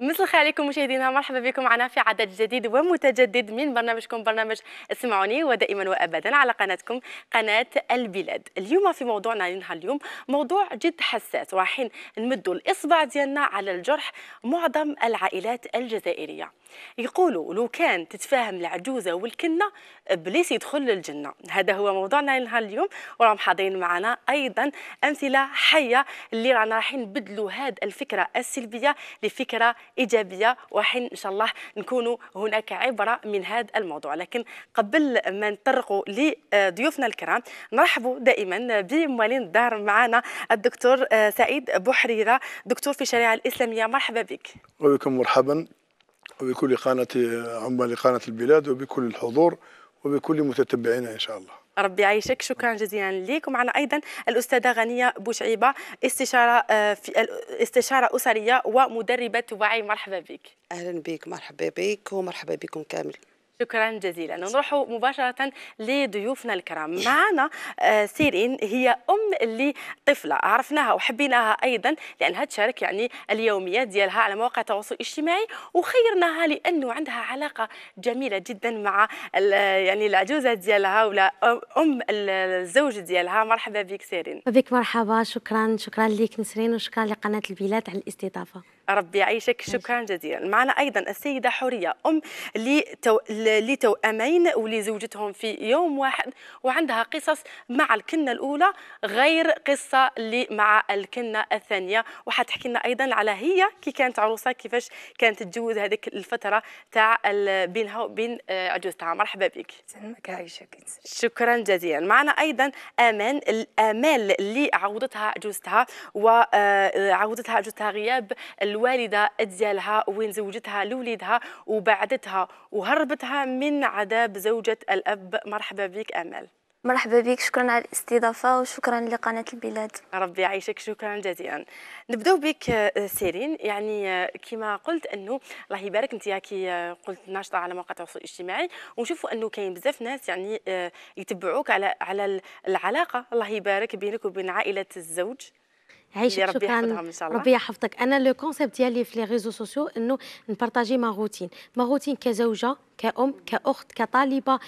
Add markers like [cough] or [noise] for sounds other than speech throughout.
مسلخ عليكم مشاهدينا مرحبا بكم معنا في عدد جديد ومتجدد من برنامجكم برنامج اسمعوني ودائما وابدا على قناتكم قناه البلاد اليوم في موضوعنا لنهار اليوم موضوع جد حساس ورايحين نمدوا الاصبع ديالنا على الجرح معظم العائلات الجزائريه يقولوا لو كان تتفاهم العجوزه والكنه ابليس يدخل للجنه هذا هو موضوعنا لنهار اليوم وراهم حاضرين معنا ايضا امثله حيه اللي رانا رايحين نبدلوا هذه الفكره السلبيه لفكره ايجابيه وحين ان شاء الله نكونوا هناك عبره من هذا الموضوع لكن قبل ما نطرقوا لضيوفنا الكرام نرحبوا دائما بموالين الدار معنا الدكتور آه، سعيد بحريره دكتور في الشريعه الاسلاميه مرحبا بك وبكم مرحبا وبكل قناه عمال قناه البلاد وبكل الحضور وبكل متتبعينا ان شاء الله ربي يعيشك شكرا جزيلا لك ومعنا ايضا الاستاذه غنيه بوشعيبه استشاره آه، في استشاره اسريه ومدربه وعي مرحبا بك اهلا بك مرحبا بك ومرحبا بكم كامل شكرا جزيلا نروح مباشرة لضيوفنا الكرام معنا آه، سيرين هي أم لطفلة عرفناها وحبيناها أيضا لأنها تشارك يعني اليوميات ديالها على مواقع التواصل الاجتماعي وخيرناها لأنه عندها علاقة جميلة جدا مع يعني العجوزة ديالها ولا أم الزوج ديالها مرحبا بك سيرين بك مرحبا شكرا شكرا لك نسرين وشكرا لقناة البلاد على الاستضافة ربي يعيشك شكرا جزيلا معنا ايضا السيده حوريه ام لتو... لتوامين ولزوجتهم في يوم واحد وعندها قصص مع الكنه الاولى غير قصه اللي مع الكنه الثانيه وحتحكي لنا ايضا على هي كي كانت عروسه كيفاش كانت تتجوز هذيك الفتره تاع بينها وبين آه، عجوزتها مرحبا بك شكرا جزيلا معنا ايضا امان الامال اللي عوضتها عجوزتها وعوضتها آه، عجوزتها غياب الو... الوالده ديالها وين زوجتها لوليدها وبعدتها وهربتها من عذاب زوجة الاب مرحبا بك امل مرحبا بك شكرا على الاستضافه وشكرا لقناه البلاد ربي يعيشك شكرا جزيلا نبداو بك آه، سيرين يعني آه، كما قلت انه الله يبارك انت كي آه، قلت ناشطه على مواقع التواصل الاجتماعي ونشوفوا انه كاين بزاف ناس يعني يتبعوك على على العلاقه الله يبارك بينك وبين عائله الزوج عايشك شكرا ربي يحفظك انا لو كونسيبت ديالي في لي ريزو سوسيو انه نبارطاجي ما روتين ما روتين كزوجه كأم كأخت كطالبة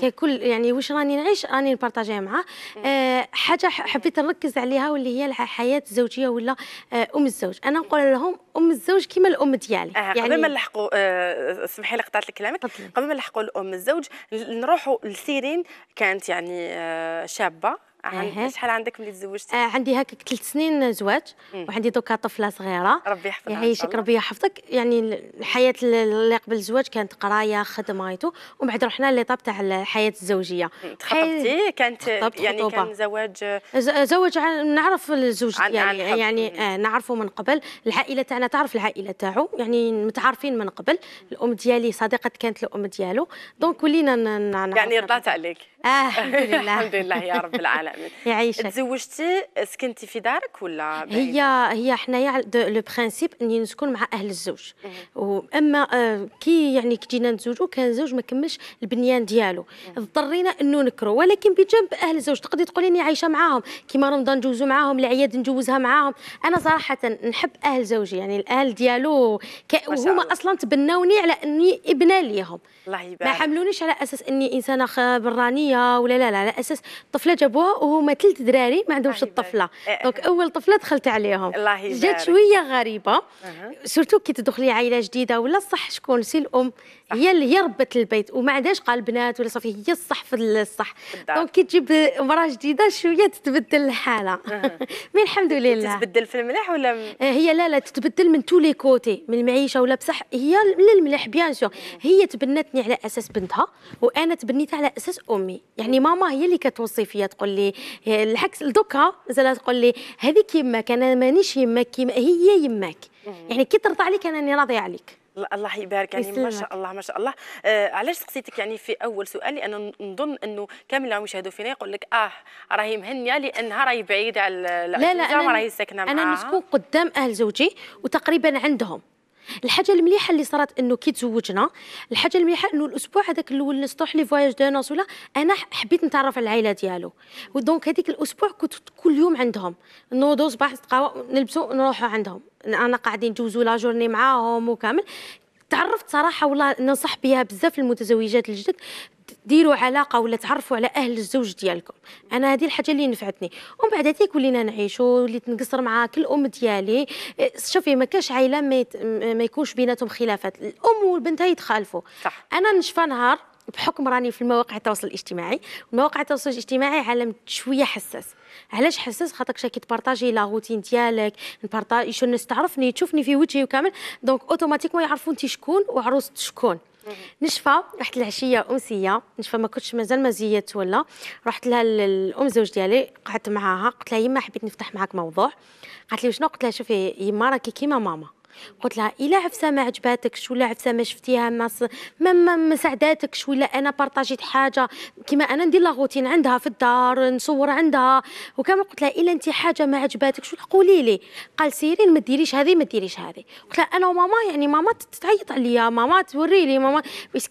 ككل يعني واش راني نعيش راني نبارطاجيها معاه أه حاجة حبيت نركز عليها واللي هي الحياة الزوجية ولا آه، أم الزوج أنا نقول لهم أم الزوج كما الأم ديالي يعني قبل ما نلحقوا أه لي قطعت كلامك قبل ما نلحقوا الأم الزوج نروحوا لسيرين كانت يعني آه، شابة عند... شحال عندك ملي تزوجتي؟ آه عندي هكاك ثلاث سنين زواج وعندي دوكا طفله صغيره ربي يحفظها يعيشك ربي يحفظك يعني, يعني الحياه اللي قبل الزواج كانت قرايه خدمه ايتو ومن بعد رحنا ليطاب تاع الحياه الزوجيه تخطبتي كانت يعني خطوبة. كان زواج زواج نعرف الزوج عن يعني عن يعني, يعني، آه نعرفه من قبل العائله تاعنا تعرف العائله تاعو يعني متعارفين من قبل الام ديالي صديقه كانت الام ديالو دونك ولينا يعني رضات عليك اه الحمد لله [laughs] الحمد لله يا رب العالمين يعيشك تزوجتي سكنتي في دارك ولا هي هي حنايا لو برانسيب اني نسكن مع اهل الزوج واما آه، كي يعني كي جينا نتزوجوا كان الزوج ما كملش البنيان ديالو اضطرينا انه نكرو ولكن بجنب اهل الزوج تقدري تقولي اني عايشه معاهم كيما رمضان نجوزو معاهم العياد نجوزها معاهم انا صراحه نحب اهل زوجي يعني الاهل ديالو وهما اصلا تبناوني على اني ابنه ليهم الله يبارك ما حملونيش على اساس اني انسانه برانيه ولا لا لا على اساس طفله جابوها وهما ثلاث دراري ما عندهمش الطفله إيه، إيه. دونك اول طفله دخلت عليهم الله يبارك جات شويه غريبه أه. سورتو كي تدخلي عائله جديده ولا صح شكون سي الام هي اللي هي ربت البيت وما عندهاش قال بنات ولا صافي هي الصح في الصح دونك كي تجيب امراه جديده شويه تتبدل الحاله [laughs] مي الحمد لله تتبدل في الملح ولا م... آه، هي لا لا تتبدل من تو لي كوتي من المعيشه ولا بصح هي للملح بيان سور هي تبنتني على اساس بنتها وانا تبنيتها على اساس امي يعني ماما هي اللي كتوصي فيا تقول لي العكس دوكا زال تقول لي هذيك يماك انا مانيش يماك هي يماك يعني كي ترضى عليك انا راضيه عليك الله يبارك يعني ما شاء الله ما شاء الله آه علاش سقسيتك يعني في اول سؤال لان نظن انه كامل اللي يشاهدوا فينا يقول لك اه راهي مهنيه لانها راهي بعيده على لا لا انا راهي ساكنه معاها انا مسكون قدام اهل زوجي وتقريبا عندهم الحاجه المليحه اللي صارت انه كي تزوجنا الحاجه المليحه انه الاسبوع هذاك الاول اللي سطوح لي فواياج دو ولا انا حبيت نتعرف على العائله ديالو ودونك هذيك الاسبوع كنت كل يوم عندهم نوضوا صباح تقاو نلبسوا نروحوا عندهم انا قاعدين نجوزوا لا جورني معاهم وكامل تعرفت صراحه والله ننصح بها بزاف المتزوجات الجدد ديروا علاقه ولا تعرفوا على اهل الزوج ديالكم انا هذه الحاجه اللي نفعتني ومن بعد هذيك ولينا نعيشوا وليت نقصر مع كل ام ديالي إيه، شوفي ما كاش عائله ما, يت... ما يكونش بيناتهم خلافات الام والبنت يتخالفوا صح. انا نشفى نهار بحكم راني في المواقع التواصل الاجتماعي مواقع التواصل الاجتماعي عالم شويه حساس علاش حساس خاطر كي تبارطاجي لا روتين ديالك نبارطاجي شنو تعرفني تشوفني في وجهي وكامل دونك اوتوماتيكمون يعرفون انت شكون وعروسه شكون نشفى رحت العشيه امسيه نشفى ما كنتش مازال ما زيت ولا رحت لها الام زوج ديالي قعدت معاها قلت لها يما حبيت نفتح معاك موضوع قالت لي شنو قلت لها شوفي يما راكي كيما ماما قلت لها الا عفسه ما عجباتكش ولا عفسه ما شفتيها ما ما, ما, ما ولا انا بارطاجيت حاجه كما انا ندير لا روتين عندها في الدار نصور عندها وكما قلت لها الا انت حاجه ما عجباتكش قولي لي قال سيري ما ديريش هذه ما ديريش هذه قلت لها انا وماما يعني ماما تعيط عليا ماما توري لي ماما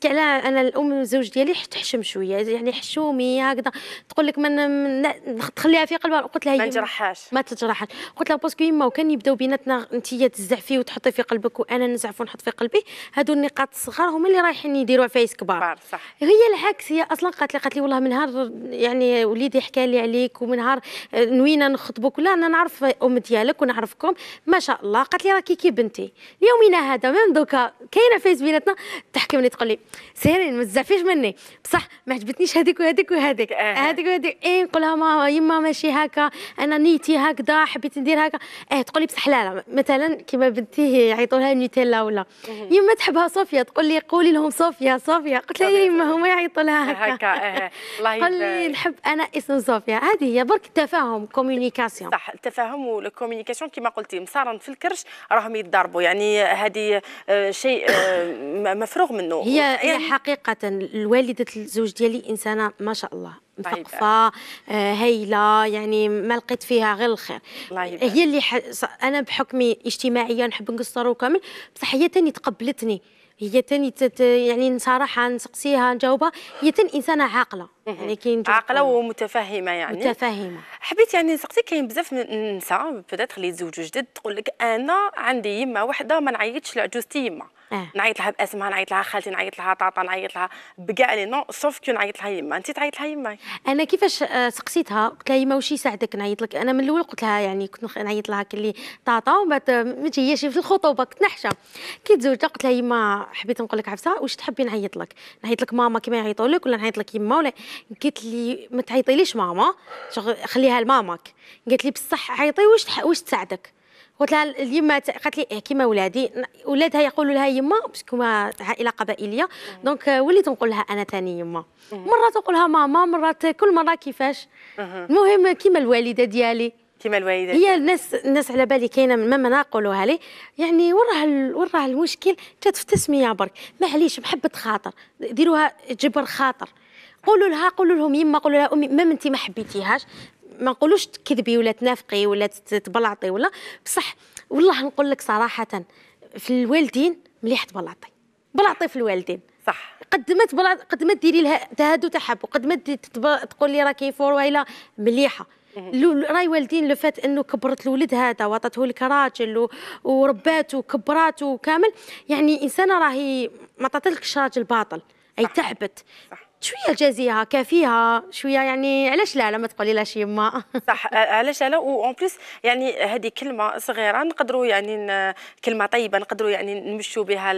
على انا الام الزوج ديالي تحشم شويه يعني حشومي هكذا تقول لك من تخليها في قلبها قلت لها ما تجرحهاش ما تجرحهاش قلت لها باسكو يما وكان يبداو بيناتنا انت تزعفي وتحطي في قلبك وانا نزعف ونحط في قلبي هادو النقاط الصغار هما اللي رايحين يديروا فيس كبار صح. هي العكس هي اصلا قالت لي قالت لي والله من نهار يعني وليدي حكى لي عليك ومن نهار نوينا نخطبك ولا انا نعرف ام ديالك ونعرفكم ما شاء الله قالت لي راكي كي بنتي ليومنا هذا ميم دوكا كاينه فايس بيناتنا تحكمني تقول لي سيرين ما تزعفيش مني بصح ما عجبتنيش هذيك وهذيك وهذيك آه. هذيك وهذيك اي نقولها ماما يما ماشي هكا انا نيتي هكذا حبيت ندير هكا اه تقول لي بصح لا لا مثلا كيما بنتي فيه يعيطوا لها نيتيلا ولا يما تحبها صوفيا تقول لي قولي لهم صوفيا صوفيا قلت لها يما إيه، هما يعيطوا لها هكا إيه، إيه. [laughs] قال لي نحب انا اسم صوفيا هذه هي برك التفاهم كوميونيكاسيون صح التفاهم والكوميونيكاسيون كما قلتي مصارن في الكرش راهم يتضاربوا يعني هذه آه، شيء آه، مفروغ منه هي يعني حقيقه الوالده الزوج ديالي انسانه ما شاء الله مثقفه طيب. آه، هايله يعني ما لقيت فيها غير الخير طيب. هي اللي ح... انا بحكمي اجتماعيه نحب نقصر وكامل بصح هي تاني تقبلتني هي تاني تت يعني نصارحها نسقسيها نجاوبها هي تاني انسانه عاقله يعني كاين عاقله ومتفهمه يعني متفهمه حبيت يعني نسقسي كاين بزاف النساء بدات اللي يتزوجوا جدد تقول لك انا عندي يما وحده ما نعيطش لعجوزتي يما آه. نعيط لها باسمها نعيط لها خالتي نعيط لها طاطا نعيط لها بكاع لي نو سوف كي نعيط لها يما انت تعيط لها يما انا كيفاش آه، سقسيتها قلت لها يما واش يساعدك نعيط لك انا من الاول قلت لها يعني كنت نعيط لها كلي طاطا ومن بعد ما تجيش في الخطوبه كنت نحشه كي تزوجت قلت لها يما حبيت نقول لك عفسه واش تحبي نعيط لك نعيط لك ماما كيما يعيطوا لك ولا نعيط لك يما ولا قالت لي ما تعيطيليش ماما خليها لماماك قالت لي بصح عيطي واش واش تساعدك قلت لها اليما قالت لي احكي كيما ولادي ولادها يقولوا لها يما باسكو عائله قبائليه دونك آه، وليت نقول لها انا ثاني يما مرات نقول لها ماما مرات كل مره كيفاش المهم كيما الوالده ديالي كيما الوالده هي الناس الناس على بالي كاينه من ما نقولوها لي يعني وراه وراه المشكل جات في التسميه برك معليش بحبه خاطر ديروها جبر خاطر قولوا لها قولوا لهم يما قولوا لها امي ما انت ما حبيتيهاش ما نقولوش تكذبي ولا تنافقي ولا تبلعطي ولا بصح والله نقول لك صراحه في الوالدين مليح تبلعطي بلعطي في الوالدين صح قد ما قد ما ديري لها تهاد وتحب وقد ما تقول لي راكي فور وايلا مليحه إيه. راي والدين لو فات انه كبرت الولد هذا وعطته لك راجل ورباته وكبراته كامل يعني انسانه راهي ما عطاتلكش راجل باطل اي تعبت صح. شويه جازيها كافيها شويه يعني علاش لا لا ما تقولي لها شي يما [laughs] صح علاش لا وان بليس يعني هذه كلمه صغيره نقدروا يعني كلمه طيبه نقدروا يعني نمشوا بها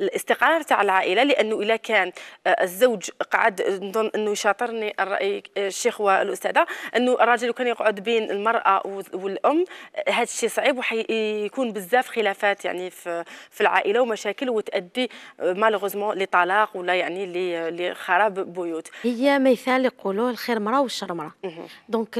الاستقرار تاع العائله لانه اذا كان الزوج قعد نظن انه يشاطرني الراي الشيخ والاستاذه انه الراجل كان يقعد بين المراه والام هذا الشيء صعيب وحيكون بزاف خلافات يعني في في العائله ومشاكل وتؤدي مالوغوزمون لطلاق ولا يعني ل عرب بيوت هي مثال يقولوا الخير مرا والشر دونك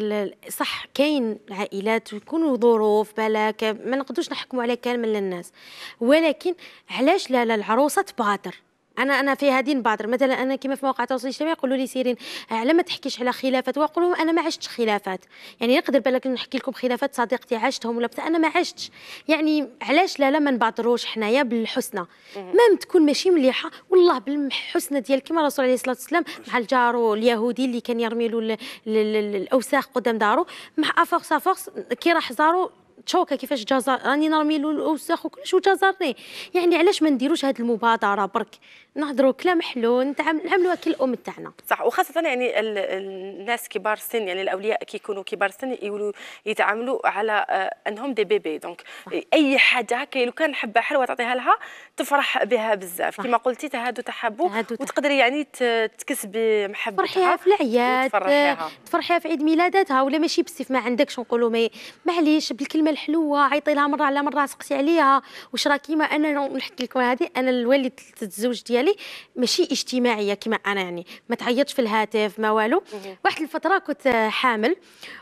صح كاين عائلات ويكونوا ظروف بلاك ما نقدوش نحكموا على كامل الناس ولكن علاش لا العروسه تبادر انا انا في هذه نبادر مثلا انا كما في مواقع التواصل الاجتماعي يقولوا لي سيرين على آه، ما تحكيش على خلافات واقول لهم انا ما عشتش خلافات يعني نقدر بالك نحكي لكم خلافات صديقتي عشتهم ولا انا ما عشتش يعني علاش لا لا ما نبادروش حنايا بالحسنى مام تكون ماشي مليحه والله بالحسنى ديال كما الرسول عليه الصلاه والسلام مع الجار اليهودي اللي كان يرمي له الاوساخ قدام داره مع افورس افورس كي راح زارو تشوكه كيفاش جزر راني نرمي له الاوساخ وكلش وجزرني يعني علاش ما نديروش هذه المبادره برك نهضروا كلام حلو نعملوها كالام تاعنا صح وخاصه يعني الناس كبار السن يعني الاولياء كيكونوا كبار السن يقولوا يتعاملوا على آه، انهم دي بيبي دونك اي حاجه هكا لو كان حبه حلوه تعطيها لها تفرح بها بزاف كما قلتي تهادو تحابو وتقدري يعني تكسبي محبتها تفرحيها في العياد تفرحيها في عيد ميلاداتها ولا ماشي بالسيف ما عندكش نقولوا ما معليش بالكلمه الحلوه عيطي لها مره على مره سقسي عليها واش راه كيما انا نحكي لكم هذه انا الوالد الزوج ديالي ماشي اجتماعيه كما انا يعني ما تعيطش في الهاتف ما والو واحد الفتره كنت حامل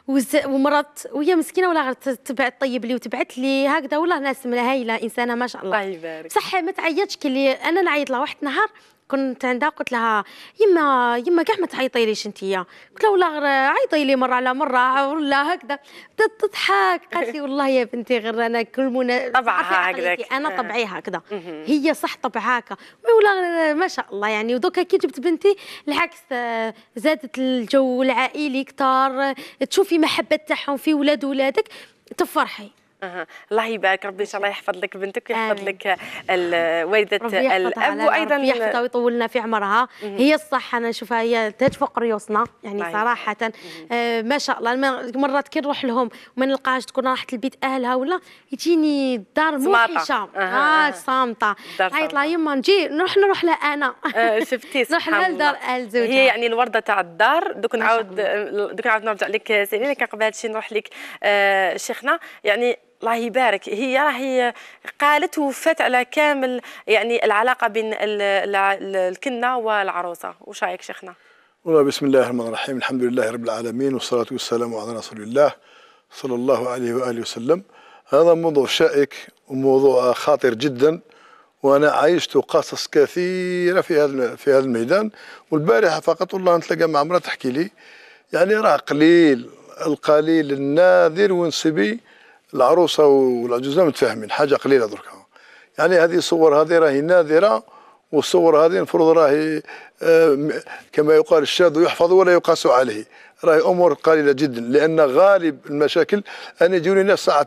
وز... ومرضت وهي مسكينه ولا غير تبعت طيب لي وتبعت لي هكذا والله ناس هايله انسانه ما شاء الله الله يبارك صح ما تعيطش كي اللي انا نعيط لها واحد النهار كنت عندها قلت لها يما يما كاع ما تعيطيليش انتيا قلت لها والله عيطي لي مره على مره ولا هكذا بدات تضحك قالت لي [laughs] والله يا بنتي غير انا كل منا طبعها هكذاك انا آه. طبعي هكذا هي صح طبعها هكا ولا ما شاء الله يعني ودوكا كي جبت بنتي العكس زادت الجو العائلي كثار تشوفي محبه تاعهم في ولاد ولادك تفرحي الله يبارك ربي ان شاء الله يحفظ لك بنتك ويحفظ لك [laughs] والده الاب وايضا ربي يحفظها ويطول لنا في عمرها هي الصح انا نشوفها هي تاج فوق ريوسنا يعني صراحه آه ما شاء الله مرات كي نروح لهم وما نلقاهاش تكون راحت لبيت اهلها ولا يجيني الدار موحشه آه. آه. صامته عيط لها يما نجي نروح نروح لها انا آه شفتي [laughs] نروح لها لدار اهل زوجها هي يعني الورده تاع الدار دوك نعاود دوك نعاود نرجع لك سيلينا كان قبل الشيء نروح لك آه، شيخنا يعني الله يبارك هي راهي قالت وفات على كامل يعني العلاقه بين الكنه والعروسه وش رايك شيخنا والله بسم الله الرحمن الرحيم الحمد لله رب العالمين والصلاه والسلام على رسول الله صلى الله عليه واله وسلم هذا موضوع شائك وموضوع خطير جدا وانا عايشت قصص كثيره في هذا في هذا الميدان والبارحه فقط والله نتلاقى مع امراه تحكي لي يعني راه قليل القليل النادر ونسبي العروسه والعجوزه متفاهمين حاجه قليله دركا يعني هذه الصور هذه راهي نادره والصور هذه المفروض راهي آه، كما يقال الشاذ يحفظ ولا يقاس عليه راهي امور قليله جدا لان غالب المشاكل انا يجوني ناس ساعه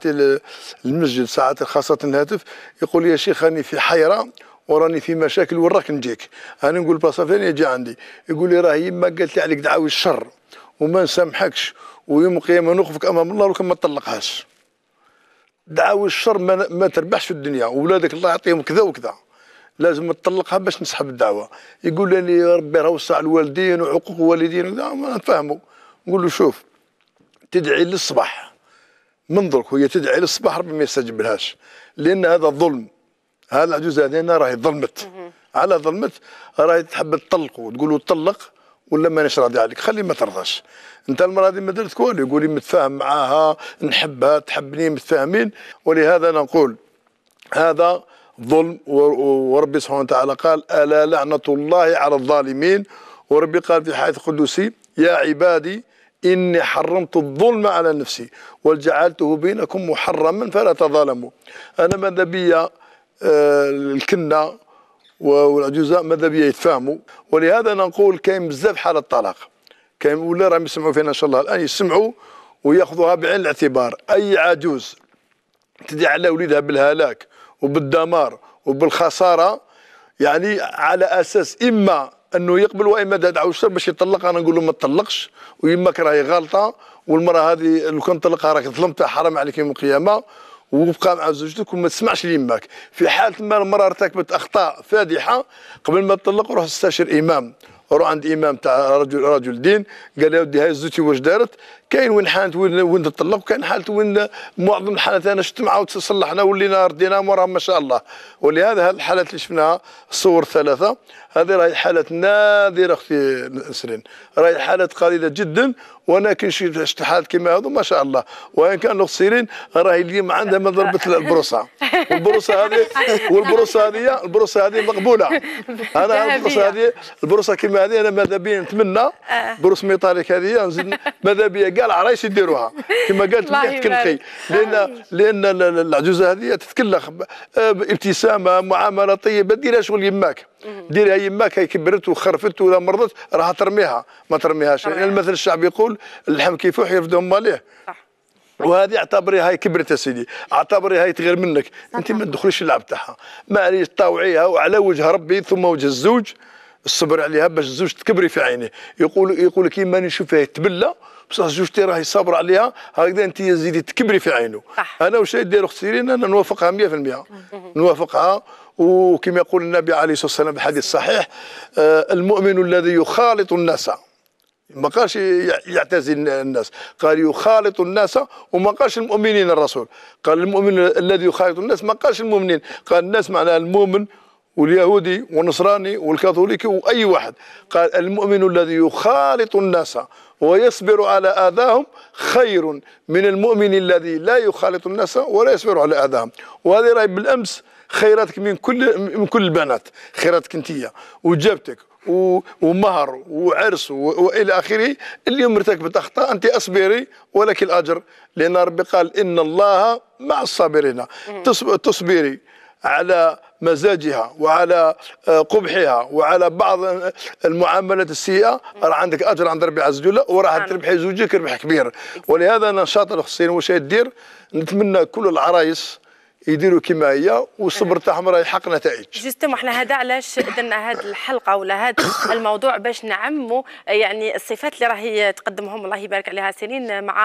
المسجد ساعه خاصه الهاتف يقول لي يا شيخ راني في حيره وراني في مشاكل وراك نجيك انا نقول بلاصه فين يجي عندي يقول لي راهي يما قالت لي عليك دعاوي الشر وما نسامحكش ويوم القيامه نوقفك امام الله وكما ما تطلقهاش دعاوي الشر ما, ما تربحش في الدنيا ولادك الله يعطيهم كذا وكذا لازم تطلقها باش نسحب الدعوه يقول لي ربي راه وسع الوالدين وحقوق الوالدين وكذا نفهمه نقول له شوف تدعي للصباح من درك وهي تدعي للصباح ربي ما يستجب لهاش لان هذا ظلم هذا العجوز هذه راهي ظلمت على ظلمت راهي تحب تطلق وتقول له طلق ولا مانيش راضي عليك خلي ما ترضاش انت المرة هذه ما درت والو يقول لي متفاهم معاها نحبها تحبني متفاهمين ولهذا نقول هذا ظلم وربي سبحانه وتعالى قال الا لعنه الله على الظالمين وربي قال في حديث قدسي يا عبادي إني حرمت الظلم على نفسي وجعلته بينكم محرما فلا تظالموا أنا ماذا بيا آه، الكنة والاجزاء ماذا بيا يتفاهموا ولهذا نقول كاين بزاف حال الطلاق كاين ولا راهم يسمعوا فينا ان شاء الله الان يسمعوا وياخذوها بعين الاعتبار اي عجوز تدعي على وليدها بالهلاك وبالدمار وبالخساره يعني على اساس اما انه يقبل واما تدعو الشر باش يطلق انا نقول له ما تطلقش ويماك راهي غلطه والمراه هذه لو كان طلقها راك ظلمتها حرام عليك يوم القيامه وبقى مع زوجتك وما تسمعش ليماك في حاله ما المراه ارتكبت اخطاء فادحه قبل ما تطلق روح استشر امام روح عند امام تاع رجل رجل دين قال يا ودي هاي زوجتي واش دارت كاين وين حالت وين وين تطلق كاين حالت وين معظم الحالات انا شفت معاه وتصلحنا ولينا ردينا موراها ما شاء الله ولهذا هذه الحالات اللي شفناها صور ثلاثه هذه راهي حالات نادره اختي نسرين راهي حالات قليله جدا وانا كي شفت حالات كيما هذو ما شاء الله وان اخت سيرين راهي اليوم عندها ما ضربت البروسه والبروسه هذه والبروسه هذه البروسه هذه مقبوله انا البروسه هذه البروسه كيما هذه انا ماذا بيا نتمنى آه. بروس ميطاليك هذه نزيد ماذا بيا قال العرايس يديروها كما قالت ما تكلخي لان لان العجوزه هذه تتكلخ آه، بابتسامه معامله طيبه ديرها شغل يماك ديرها يماك هي كبرت وخرفت ولا مرضت راح ترميها ما ترميهاش يعني المثل الشعبي يقول اللحم كيفوح يفدهم ماليه صح وهذه اعتبري هاي كبرت يا سيدي اعتبري هاي تغير منك انت ما تدخليش اللعب تاعها معليش طاوعيها وعلى وجه ربي ثم وجه الزوج الصبر عليها باش الزوج تكبري في عينيه يقول يقول كيما نشوفها تبلى فيه تبله بصح زوجتي راهي صابره عليها هكذا انت زيدي تكبري في عينه صح. انا وشاي دير اختي سيرين انا نوافقها 100% نوافقها وكما يقول النبي عليه الصلاه والسلام في الحديث الصحيح آه المؤمن الذي يخالط الناس ما قالش يعتزل الناس قال يخالط الناس وما قالش المؤمنين الرسول قال المؤمن الذي يخالط الناس ما قالش المؤمنين قال الناس معناها المؤمن واليهودي والنصراني والكاثوليكي واي واحد قال المؤمن الذي يخالط الناس ويصبر على اذاهم خير من المؤمن الذي لا يخالط الناس ولا يصبر على اذاهم وهذه راهي بالامس خيراتك من كل من كل البنات خيراتك انت وجابتك ومهر وعرس والى اخره اليوم ارتكبت اخطاء انت اصبري ولك الاجر لان ربي قال ان الله مع الصابرين تصبري على مزاجها وعلى آه، قبحها وعلى بعض المعاملات السيئه راه عندك اجر عند ربي عز وجل وراح تربحي زوجك ربح كبير ولهذا نشاط الخصين واش يدير نتمنى كل العرايس يديروا كما هي والصبر تاعهم راه يحقق نتائج جوستوم احنا هذا علاش درنا هذه الحلقه ولا هذا [coughs] الموضوع باش نعموا يعني الصفات اللي راهي تقدمهم الله يبارك عليها سنين مع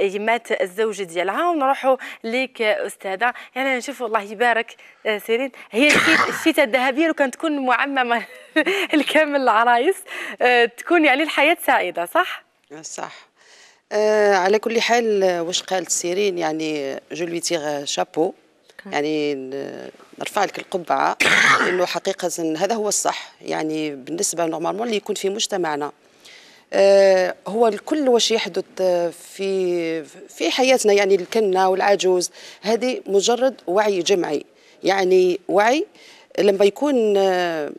يمات آه، الزوج ديالها ونروحوا ليك استاذه يعني نشوفوا الله يبارك آه، سيرين هي [coughs] الشتاء الذهبيه لو كانت تكون معممه [laughs] الكامل العرايس آه، تكون يعني الحياه سعيده صح؟ صح آه على كل حال واش قالت سيرين يعني جو لوي تيغ شابو يعني نرفع لك القبعه [coughs] انه حقيقه هذا هو الصح يعني بالنسبه نورمالمون اللي يكون في مجتمعنا آه، هو الكل واش يحدث في في حياتنا يعني الكنه والعجوز هذه مجرد وعي جمعي يعني وعي لما يكون آه،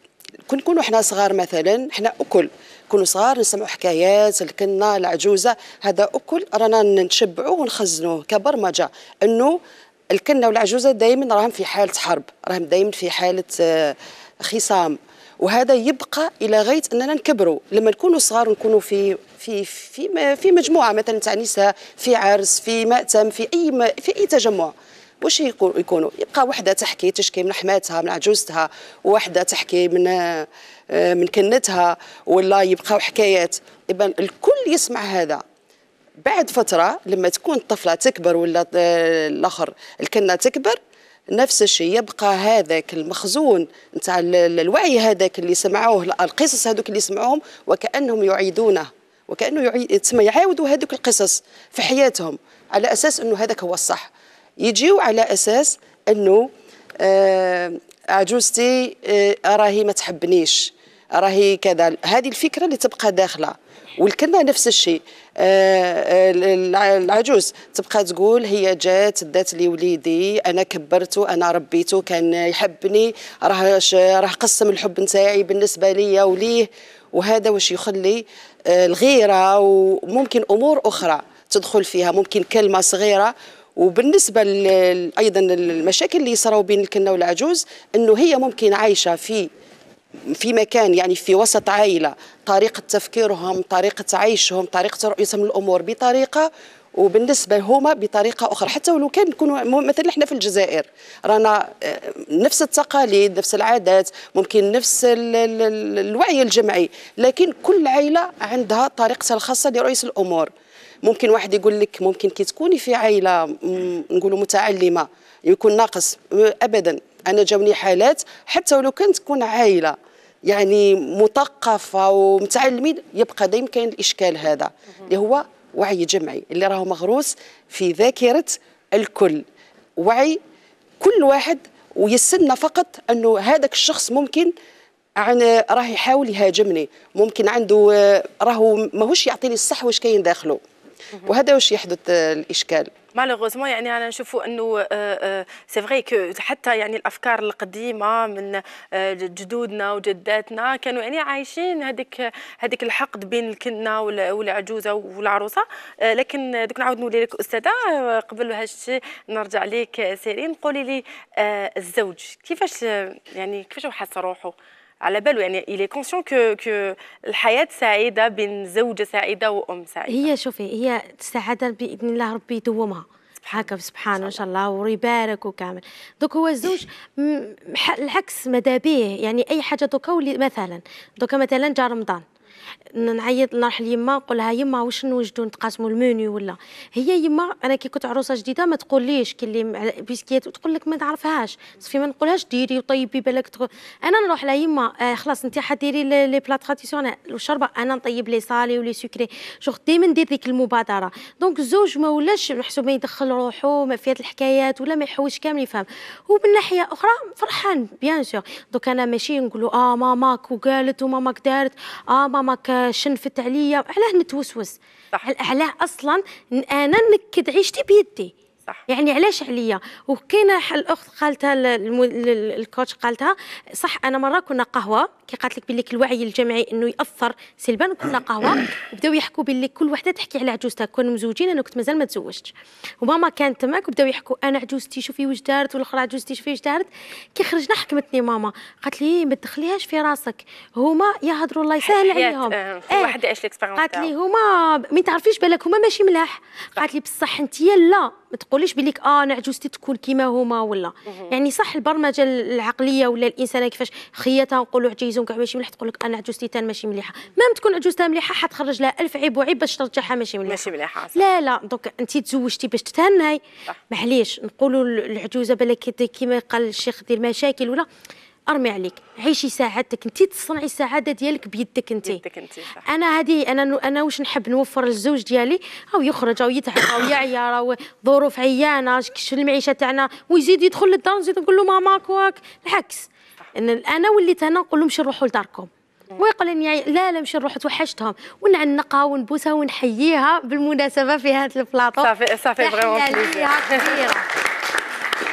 كنكونوا احنا صغار مثلا احنا اكل كونوا صغار نسمعوا حكايات الكنه العجوزه هذا اكل رانا نشبعوه ونخزنوه كبرمجه انه الكنه والعجوزه دائما راهم في حاله حرب راهم دائما في حاله آه، خصام وهذا يبقى الى غايه اننا نكبروا لما نكونوا صغار ونكونوا في في في في مجموعه مثلا تاع نساء في عرس في مأتم في اي في اي تجمع واش يكونوا يبقى وحده تحكي تشكي من حماتها من عجوزتها وحده تحكي من آه، آه، من كنتها ولا يبقاو حكايات إذن الكل يسمع هذا بعد فترة لما تكون الطفلة تكبر ولا آه، الآخر الكنة تكبر نفس الشيء يبقى هذاك المخزون نتاع الوعي هذاك اللي سمعوه القصص هذوك اللي سمعوهم وكأنهم يعيدونه وكأنه يعيد تسمى يعاودوا هذوك القصص في حياتهم على أساس أنه هذاك هو الصح يجيو على أساس أنه آه عجوزتي آه راهي ما تحبنيش راهي كذا هذه الفكره اللي تبقى داخله والكلمه نفس الشيء آه، آه، العجوز تبقى تقول هي جات دات لي وليدي انا كبرته انا ربيته كان يحبني راه راه قسم الحب نتاعي بالنسبه ليا وليه وهذا واش يخلي آه، الغيره وممكن امور اخرى تدخل فيها ممكن كلمه صغيره وبالنسبه ايضا المشاكل اللي صراو بين الكنه والعجوز انه هي ممكن عايشه في في مكان يعني في وسط عائلة طريقة تفكيرهم طريقة عيشهم طريقة رؤيتهم للأمور بطريقة وبالنسبه هما بطريقه اخرى حتى ولو كان نكون مثلا احنا في الجزائر رانا آه، نفس التقاليد نفس العادات ممكن نفس الوعي الجمعي لكن كل عائله عندها طريقتها الخاصه لرؤيه الامور ممكن واحد يقول لك ممكن كي تكوني في عائله نقولوا متعلمه يكون ناقص ابدا انا جاوني حالات حتى ولو كانت تكون عائله يعني مثقفه ومتعلمين يبقى دائما كاين الاشكال هذا اللي هو وعي جمعي اللي راهو مغروس في ذاكره الكل وعي كل واحد ويستنى فقط انه هذاك الشخص ممكن عن راه يحاول يهاجمني ممكن عنده راهو ماهوش يعطيني الصح واش كاين داخله وهذا واش يحدث آه، الاشكال مالوغوزمون يعني انا نشوفوا انه سي فغي كو حتى يعني الافكار القديمه من آه، جدودنا وجداتنا كانوا يعني عايشين هذيك هذيك الحقد بين الكنه والعجوزه والعروسه آه، لكن دوك نعاود نولي لك استاذه قبل الشيء نرجع لك سيرين قولي لي الزوج كيفاش يعني كيفاش حس روحه على باله يعني إلي كونسيون كو كو الحياه سعيده بين زوجه سعيده وام سعيده هي شوفي هي السعاده باذن الله ربي يدومها هكا سبحانه ان شاء الله ويبارك وكامل دوك هو الزوج العكس ماذا به يعني اي حاجه دوكا مثلا دوكا مثلا جا رمضان نعيط نروح ليما نقول لها يما واش نوجدوا نتقاسموا المنيو ولا هي يما انا كي كنت عروسه جديده ما تقوليش كي اللي بيسكيت وتقول لك ما تعرفهاش صافي ما نقولهاش ديري وطيبي بالك انا نروح لها يما آه خلاص انت حديري لي بلا تراديسيونيل والشربه انا نطيب لي سالي ولي سكري شوف ديما ندير ديك المبادره دونك الزوج ما ولاش محسوب ما يدخل روحه ما في هاد الحكايات ولا ما يحوش كامل يفهم ومن ناحيه اخرى فرحان بيان سور دوك انا ماشي نقولوا اه ماماك وقالت وماماك دارت اه ماماك شنفت عليا علاه نتوسوس علاه اصلا انا نكد عيشتي بيدي صح يعني علاش عليا وكاينه الاخت قالتها الكوتش قالتها صح انا مره كنا قهوه كي قالت لك باللي الوعي الجمعي انه ياثر سلبا كنا [coughs] قهوه وبداو يحكوا بلي كل وحده تحكي على عجوزتها كون مزوجين انا كنت مازال ما تزوجتش وماما كانت تماك وبداو يحكوا انا عجوزتي شوفي واش دارت والاخرى عجوزتي شوفي واش دارت كي خرجنا حكمتني ماما قالت لي إيه، ما تدخليهاش في راسك هما يهضروا الله يسهل عليهم اه إيه. واحد عايش ليكسبيرونس قالت لي هما ما تعرفيش بالك هما ماشي ملاح قالت لي بصح انت لا ما تقوليش بليك اه انا عجوزتي تكون كيما هما ولا يعني صح البرمجه العقليه ولا الانسان كيفاش خياتها نقولوا عجيزون كاع ماشي مليح تقول لك انا عجوزتي تان ماشي مليحه مام تكون عجوزتها مليحه حتخرج لها الف عيب وعيب باش ترجعها ماشي مليحه ماشي مليحه صح. لا لا دوك انت تزوجتي باش تتهناي معليش نقولوا العجوزه بالك كيما قال الشيخ ديال المشاكل ولا ارمي عليك عيشي سعادتك انت تصنعي السعاده ديالك بيدك انت انا هذه انا انا واش نحب نوفر للزوج ديالي او يخرج او يتعب او يعيا راه ظروف عيانه كش المعيشه تاعنا ويزيد يدخل للدار نزيد نقول له ماماك واك العكس انا وليت انا نقول لهم مشي نروحوا لداركم ويقول لي لا لا مش نروح توحشتهم ونعنقها ونبوسها ونحييها بالمناسبه في هذا البلاطو صافي صافي فريمون كبيره [laughs]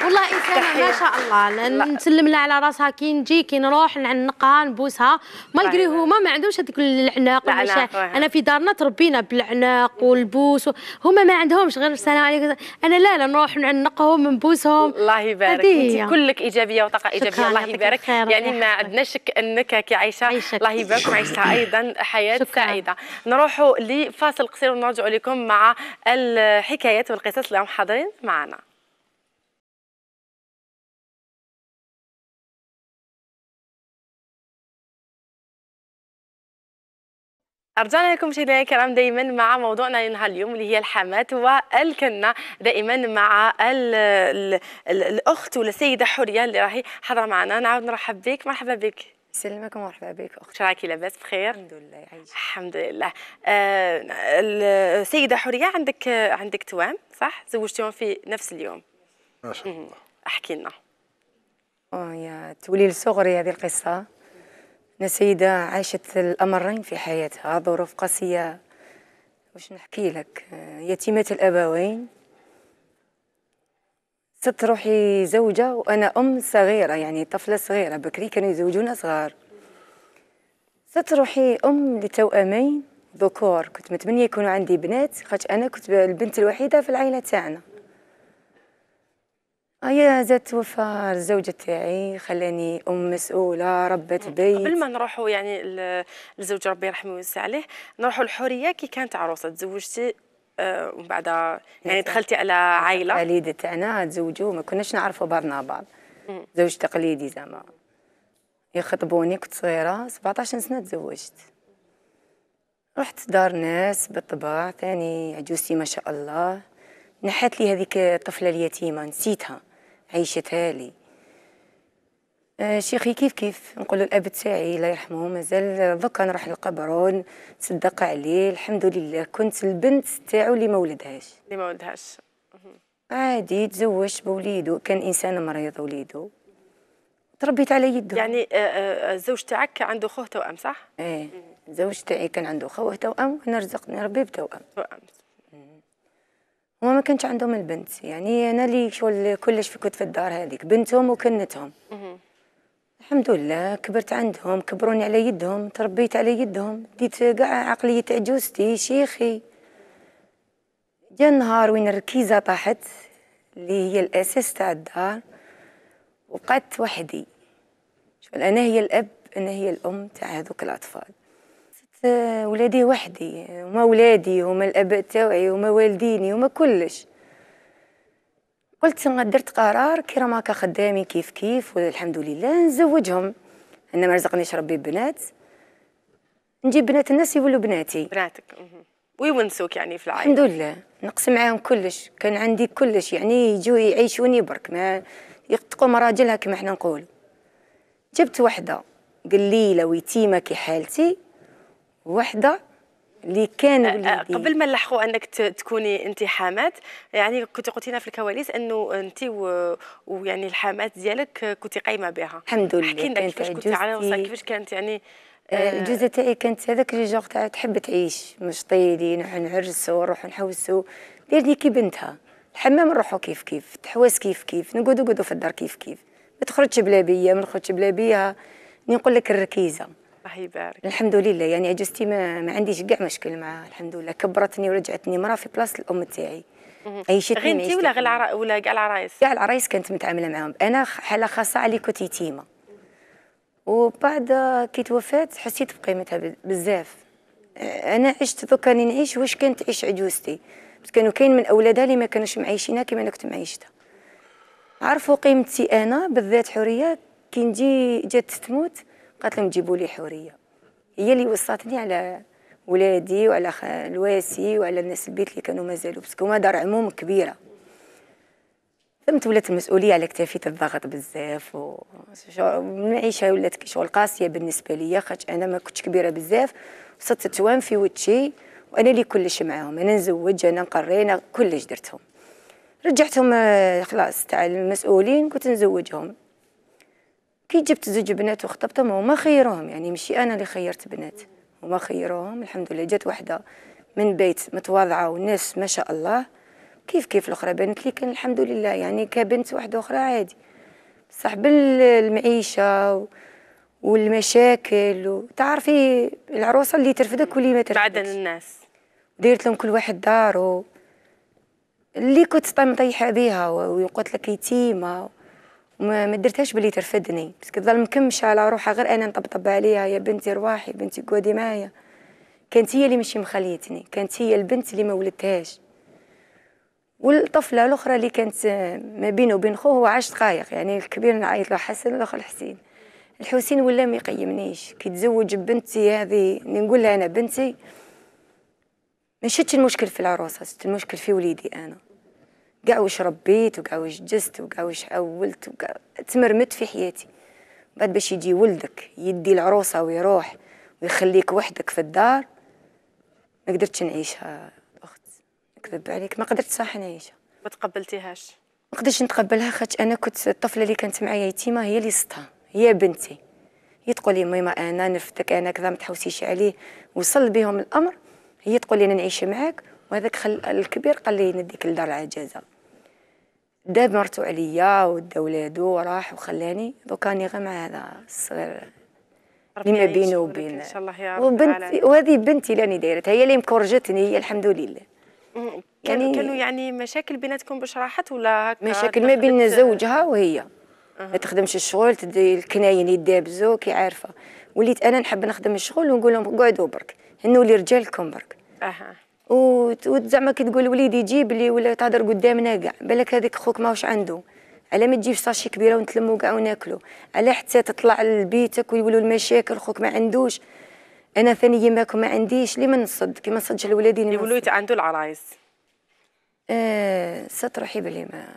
والله انسانه ما شاء الله نسلم لها على راسها كي نجي كي نروح نعنقها نبوسها مالغري طيب. هما ما عندهمش هذيك العناق طيب. انا في دارنا تربينا بالعناق والبوس هما ما عندهمش غير السلام عليكم انا لا لا نروح نعنقهم نبوسهم الله يبارك انت كلك ايجابيه وطاقه ايجابيه الله يبارك يعني ما عندنا شك انك كي عايشه الله يبارك وعايشتها [laughs] ايضا حياه سعيده نروحوا لفاصل قصير ونرجعوا لكم مع الحكايات والقصص اللي هم حاضرين معنا رجعنا لكم مشاهدينا الكرام دائما مع موضوعنا لنهار اليوم اللي هي الحمات والكنه دائما مع الـ الـ الـ الاخت ولا السيده حوريه اللي راهي حاضره معنا نعاود نرحب بك مرحبا بك يسلمك ومرحبا بك اختي راكي لاباس بخير الحمد لله عايشه الحمد لله آه السيده حوريه عندك عندك توام صح زوجتيهم في نفس اليوم ما شاء الله احكي لنا يا تولي لصغري هذه القصه أنا سيدة عاشت الأمرين في حياتها ظروف قاسية واش نحكي لك يتيمة الأبوين ست روحي زوجة وأنا أم صغيرة يعني طفلة صغيرة بكري كانوا يزوجونا صغار ست روحي أم لتوأمين ذكور كنت متمنية يكونوا عندي بنات خاطر أنا كنت البنت الوحيدة في العائلة تاعنا هي آه، زاد توفى الزوجة تاعي خلاني أم مسؤولة ربت بيت قبل ما نروحوا يعني الزوج ربي يرحمه ويوسع عليه نروحوا الحورية كي كانت عروسة تزوجتي آه، ومن بعد يعني دخلتي على عائلة والدي تاعنا تزوجوا ما كناش نعرفوا بعضنا بعض زوج تقليدي زعما يخطبوني كنت صغيرة 17 سنة تزوجت رحت دار ناس بالطبع ثاني عجوزتي ما شاء الله نحت لي هذيك الطفلة اليتيمة نسيتها عيشتها لي آه، شيخي كيف كيف نقول الاب تاعي الله يرحمه مازال ضكا نروح للقبر نتصدق عليه الحمد لله كنت البنت تاعو اللي ما ولدهاش اللي ما ولدهاش عادي تزوج بوليدو كان انسان مريض وليدو تربيت على يده يعني الزوج آه، آه، تاعك عنده خوه توأم صح؟ ايه الزوج تاعي كان عنده خوه توأم وانا رزقني ربي بتوأم توأم هما ما كانش عندهم البنت يعني انا اللي شغل كلش في كنت في الدار هذيك بنتهم وكنتهم الحمد لله كبرت عندهم كبروني على يدهم تربيت على يدهم ديت كاع عقليه عجوزتي شيخي جا نهار وين الركيزه طاحت اللي هي الاساس تاع الدار وقعدت وحدي شغل انا هي الاب انا هي الام تاع هذوك الاطفال آه، ولادي وحدي هما ولادي هما الاباء تاوعي هما والديني هما كلش قلت درت قرار كي راهم ماكا خدامي كيف كيف والحمد لله نزوجهم انا ما رزقنيش ربي بنات نجيب بنات الناس يولوا بناتي بناتك ويونسوك يعني في العائله الحمد لله نقسم معاهم كلش كان عندي كلش يعني يجوا يعيشوني برك ما يقتقوا راجلها كما احنا نقول جبت وحده قليله ويتيمه كي حالتي وحده اللي كان أه، وليدي قبل ما نلحقوا انك تكوني انت حامات يعني كنت قلتي لنا في الكواليس انه انت ويعني الحامات ديالك كنت قايمه بها الحمد لله حكينا لنا كيفاش كنت على كيفاش كانت يعني الجوزة آه، آه، تاعي كانت هذاك لي جوغ تاع تحب تعيش مش طيلي نروحو نعرسو نحوسوا نحوسو ديرني كي بنتها الحمام نروحو كيف كيف التحواس كيف كيف نقعدو نقعدو في الدار كيف كيف ما تخرجش بلا بيا ما نخرجش بلا بيها نقول لك الركيزه الله يبارك الحمد لله يعني عجزتي ما, ما عنديش كاع مشكل مع الحمد لله كبرتني ورجعتني مرا في بلاصه الام تاعي عيشتني غير انت ولا غير ولا كاع العرايس كاع العرايس كانت متعامله معاهم انا حاله خاصه علي كنت يتيمه وبعد كي توفات حسيت بقيمتها بزاف انا عشت دوكا راني نعيش واش كانت تعيش عجوزتي كانوا كاين من اولادها اللي ما كانوش معيشينها كما انا كنت معيشتها عرفوا قيمتي انا بالذات حوريه كي نجي جات تموت قالت لهم جيبوا لي حوريه هي اللي وصاتني على ولادي وعلى الواسي وعلى الناس البيت اللي كانوا مازالوا باسكو هما دار عموم كبيره فهمت ولات المسؤوليه على كتافي الضغط بزاف والمعيشه ولات شغل قاسيه بالنسبه ليا خاطش انا ما كنتش كبيره بزاف وصدت توان في وجهي وانا اللي كلش معاهم انا نزوج انا نقري انا كلش درتهم رجعتهم آه، خلاص تاع المسؤولين كنت نزوجهم كي جبت زوج بنات وخطبتهم هما خيروهم يعني ماشي انا اللي خيرت بنات هما خيروهم الحمد لله جات وحده من بيت متواضعه والناس ما شاء الله كيف كيف الاخرى بانت لي كان الحمد لله يعني كبنت واحده اخرى عادي بصح بالمعيشه و... والمشاكل وتعرفي العروسه اللي ترفدك واللي ما ترفدك بعدن الناس ديرت لهم كل واحد دارو اللي كنت طيحه بها ويقول لك يتيمه ما درتهاش بلي ترفدني بس كتظل مكمشه على روحها غير انا نطبطب عليها يا بنتي رواحي بنتي قعدي معايا كانت هي اللي مشي مخليتني كانت هي البنت اللي ما ولدتهاش والطفله الاخرى اللي كانت آه، ما بينه وبين خوه هو دقائق يعني الكبير نعيط له حسن والاخر حسين الحسين ولا ما يقيمنيش كي تزوج بنتي هذه اللي نقول لها انا بنتي ما شفتش المشكل في العروسه شفت المشكل في وليدي انا كاع واش ربيت وكاع واش جزت وكاع واش حولت وكاع تمرمت في حياتي بعد باش يجي ولدك يدي العروسه ويروح ويخليك وحدك في الدار ما قدرتش نعيشها اخت نكذب عليك ما قدرت صح نعيشها ما تقبلتيهاش ما قدرتش نتقبلها خاطر انا كنت الطفله اللي كانت معايا يتيمه هي اللي صتها هي بنتي هي تقول لي ميما انا نفتك انا كذا ما تحوسيش عليه وصل بهم الامر هي تقول لي انا نعيش معاك وهذاك خل الكبير قال لي نديك لدار العجازه داب مرتو عليا ودا ولادو وراح وخلاني دوكا راني غير مع هذا الصغير اللي ما بينه وبين ان شاء الله يا رب وبنتي وهذه بنتي اللي راني دايرتها هي اللي مكرجتني هي الحمد لله يعني كانوا يعني مشاكل بيناتكم باش راحت ولا هكا مشاكل ما بين زوجها وهي أه. ما تخدمش الشغل تدي الكناين يدابزو كي عارفه وليت انا نحب نخدم الشغل ونقول لهم اقعدوا برك نولي رجالكم برك اها وزعما كي تقول وليدي جيب لي ولا تهضر قدامنا كاع بالك هذيك خوك ماهوش عنده على ما تجيبش صاشي كبيره ونتلمو كاع وناكلو على حتى تطلع لبيتك ويولوا المشاكل خوك ما عندوش انا ثاني ماكو ما عنديش لي ما نصد كي ما نصدش لولادي يولوا يتعندوا العرايس آه روحي بلي ما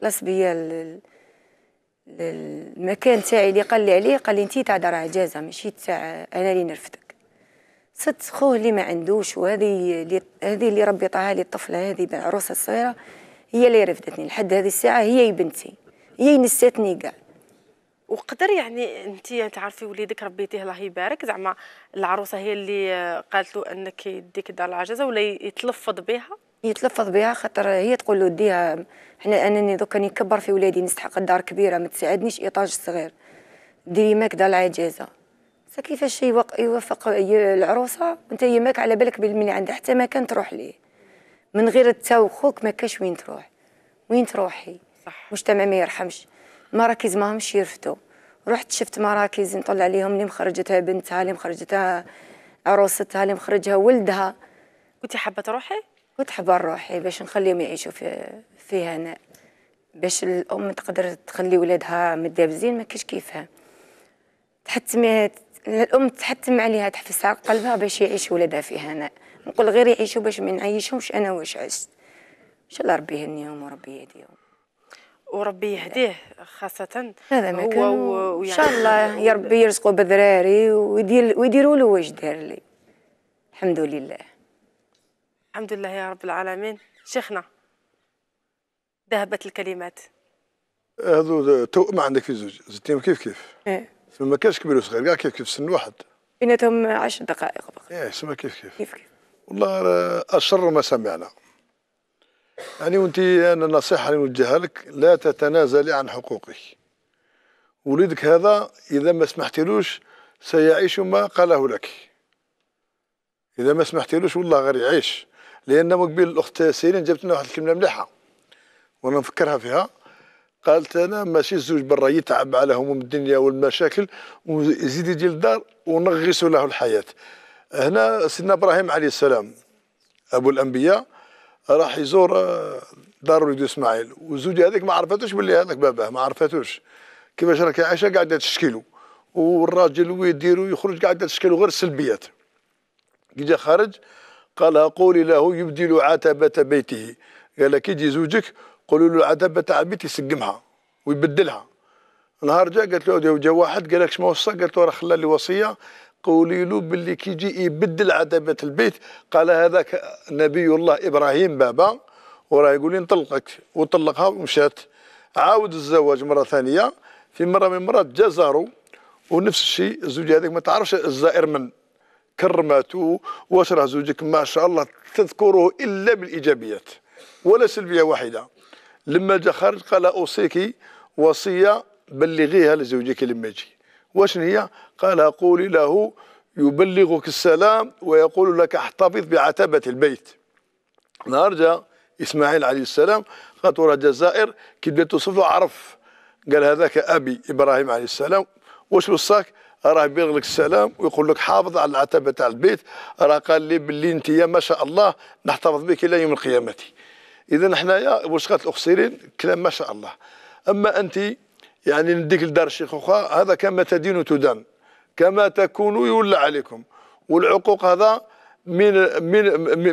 لا بيا المكان تاعي اللي قال لي عليه قال لي انت تاع دار عجازه ماشي تاع انا اللي نرفدك ست خوه اللي ما عندوش وهذه اللي هذه اللي ربي طاها لي الطفله هذه بالعروسه الصغيره هي اللي رفدتني لحد هذه الساعه هي بنتي هي نساتني كاع وقدر يعني انت تعرفي وليدك ربيتيه الله يبارك زعما العروسه هي اللي قالت له انك يديك دار العجزه ولا يتلفظ بها يتلفظ بها خاطر هي تقول له ديها حنا انني دوكا نكبر في ولادي نستحق الدار كبيره ما تساعدنيش ايطاج صغير ديري دار العجزه فكيفاش يوفق العروسه وانت يماك على بالك من عندها حتى مكان تروح ليه من غير انت وخوك ما كاش وين تروح وين تروحي صح مجتمع ما يرحمش مراكز ماهمش يرفدوا رحت شفت مراكز نطلع عليهم اللي مخرجتها بنتها اللي مخرجتها عروستها اللي مخرجها ولدها كنت حابه تروحي كنت حابه روحي باش نخليهم يعيشوا في في هناء باش الام تقدر تخلي ولادها مدابزين ما كاش كيفها تحتمت الام تحتم عليها تحفزها قلبها باش يعيش ولادها في هناء نقول غير يعيشوا باش ما نعيشهمش انا واش عشت ان شاء الله ربي يهنيهم وربي يهديهم وربي يهديه خاصة هذا ما كان ان شاء يعني الله يا ربي يرزقوا بذراري ويدير ويديروا له واش دار لي الحمد لله الحمد لله يا رب العالمين شيخنا ذهبت الكلمات هذو توأم عندك في زوج زدتيهم كيف كيف ايه فما كانش كبير وصغير كاع كيف كيف سن واحد بيناتهم 10 دقائق فقط إيه،, ايه سما كيف كيف كيف كيف والله اشر ما سمعنا يعني وانت انا النصيحه اللي نوجهها لك لا تتنازلي عن حقوقك ولدك هذا اذا ما سمحتيلوش سيعيش ما قاله لك اذا ما سمحتيلوش والله غير يعيش لان مقبل الاخت سيرين جابت لنا واحد الكلمه مليحه وانا نفكرها فيها قالت انا ماشي الزوج برا يتعب على هموم الدنيا والمشاكل ويزيد يجي للدار ونغص له الحياه هنا سيدنا ابراهيم عليه السلام ابو الانبياء راح يزور آه، دار ولد اسماعيل والزوجه هذيك ما عرفتوش باللي هذاك باباه ما عرفتوش كيفاش راك عايشه قاعده تشكيلو والراجل ويديرو يخرج قاعده تشكيلو غير السلبيات كي جا خارج قالها قولي له يبدل عتبه بيته قال لك يجي زوجك قولوا له العذاب تاع البيت يسقمها ويبدلها نهار جا قالت له جا واحد قال لك شنو وصى قالت له راه خلى لي وصيه قولي له باللي كي يجي يبدل عذاب البيت قال هذاك نبي الله ابراهيم بابا وراه يقول لي نطلقك وطلقها ومشات عاود الزواج مره ثانيه في مره من المرات جا زارو ونفس الشيء الزوجه هذيك ما تعرفش الزائر من كرمته واش راه زوجك ما شاء الله تذكره الا بالايجابيات ولا سلبيه واحده لما جا خرج قال اوصيك وصيه بلغيها لزوجك لما يجي واش هي قال قولي له يبلغك السلام ويقول لك احتفظ بعتبه البيت نهار جا اسماعيل عليه السلام خاطر الجزائر كي بدات توصف عرف قال هذاك ابي ابراهيم عليه السلام واش وصاك راه يبلغ لك السلام ويقول لك حافظ على العتبه تاع البيت راه قال لي باللي انت يا ما شاء الله نحتفظ بك الى يوم القيامه اذا حنايا ورشقه الاقصيرين كلام ما شاء الله اما انت يعني نديك لدار الشيخ اخرى هذا كما تدين تدان كما تكون يولى عليكم والعقوق هذا من من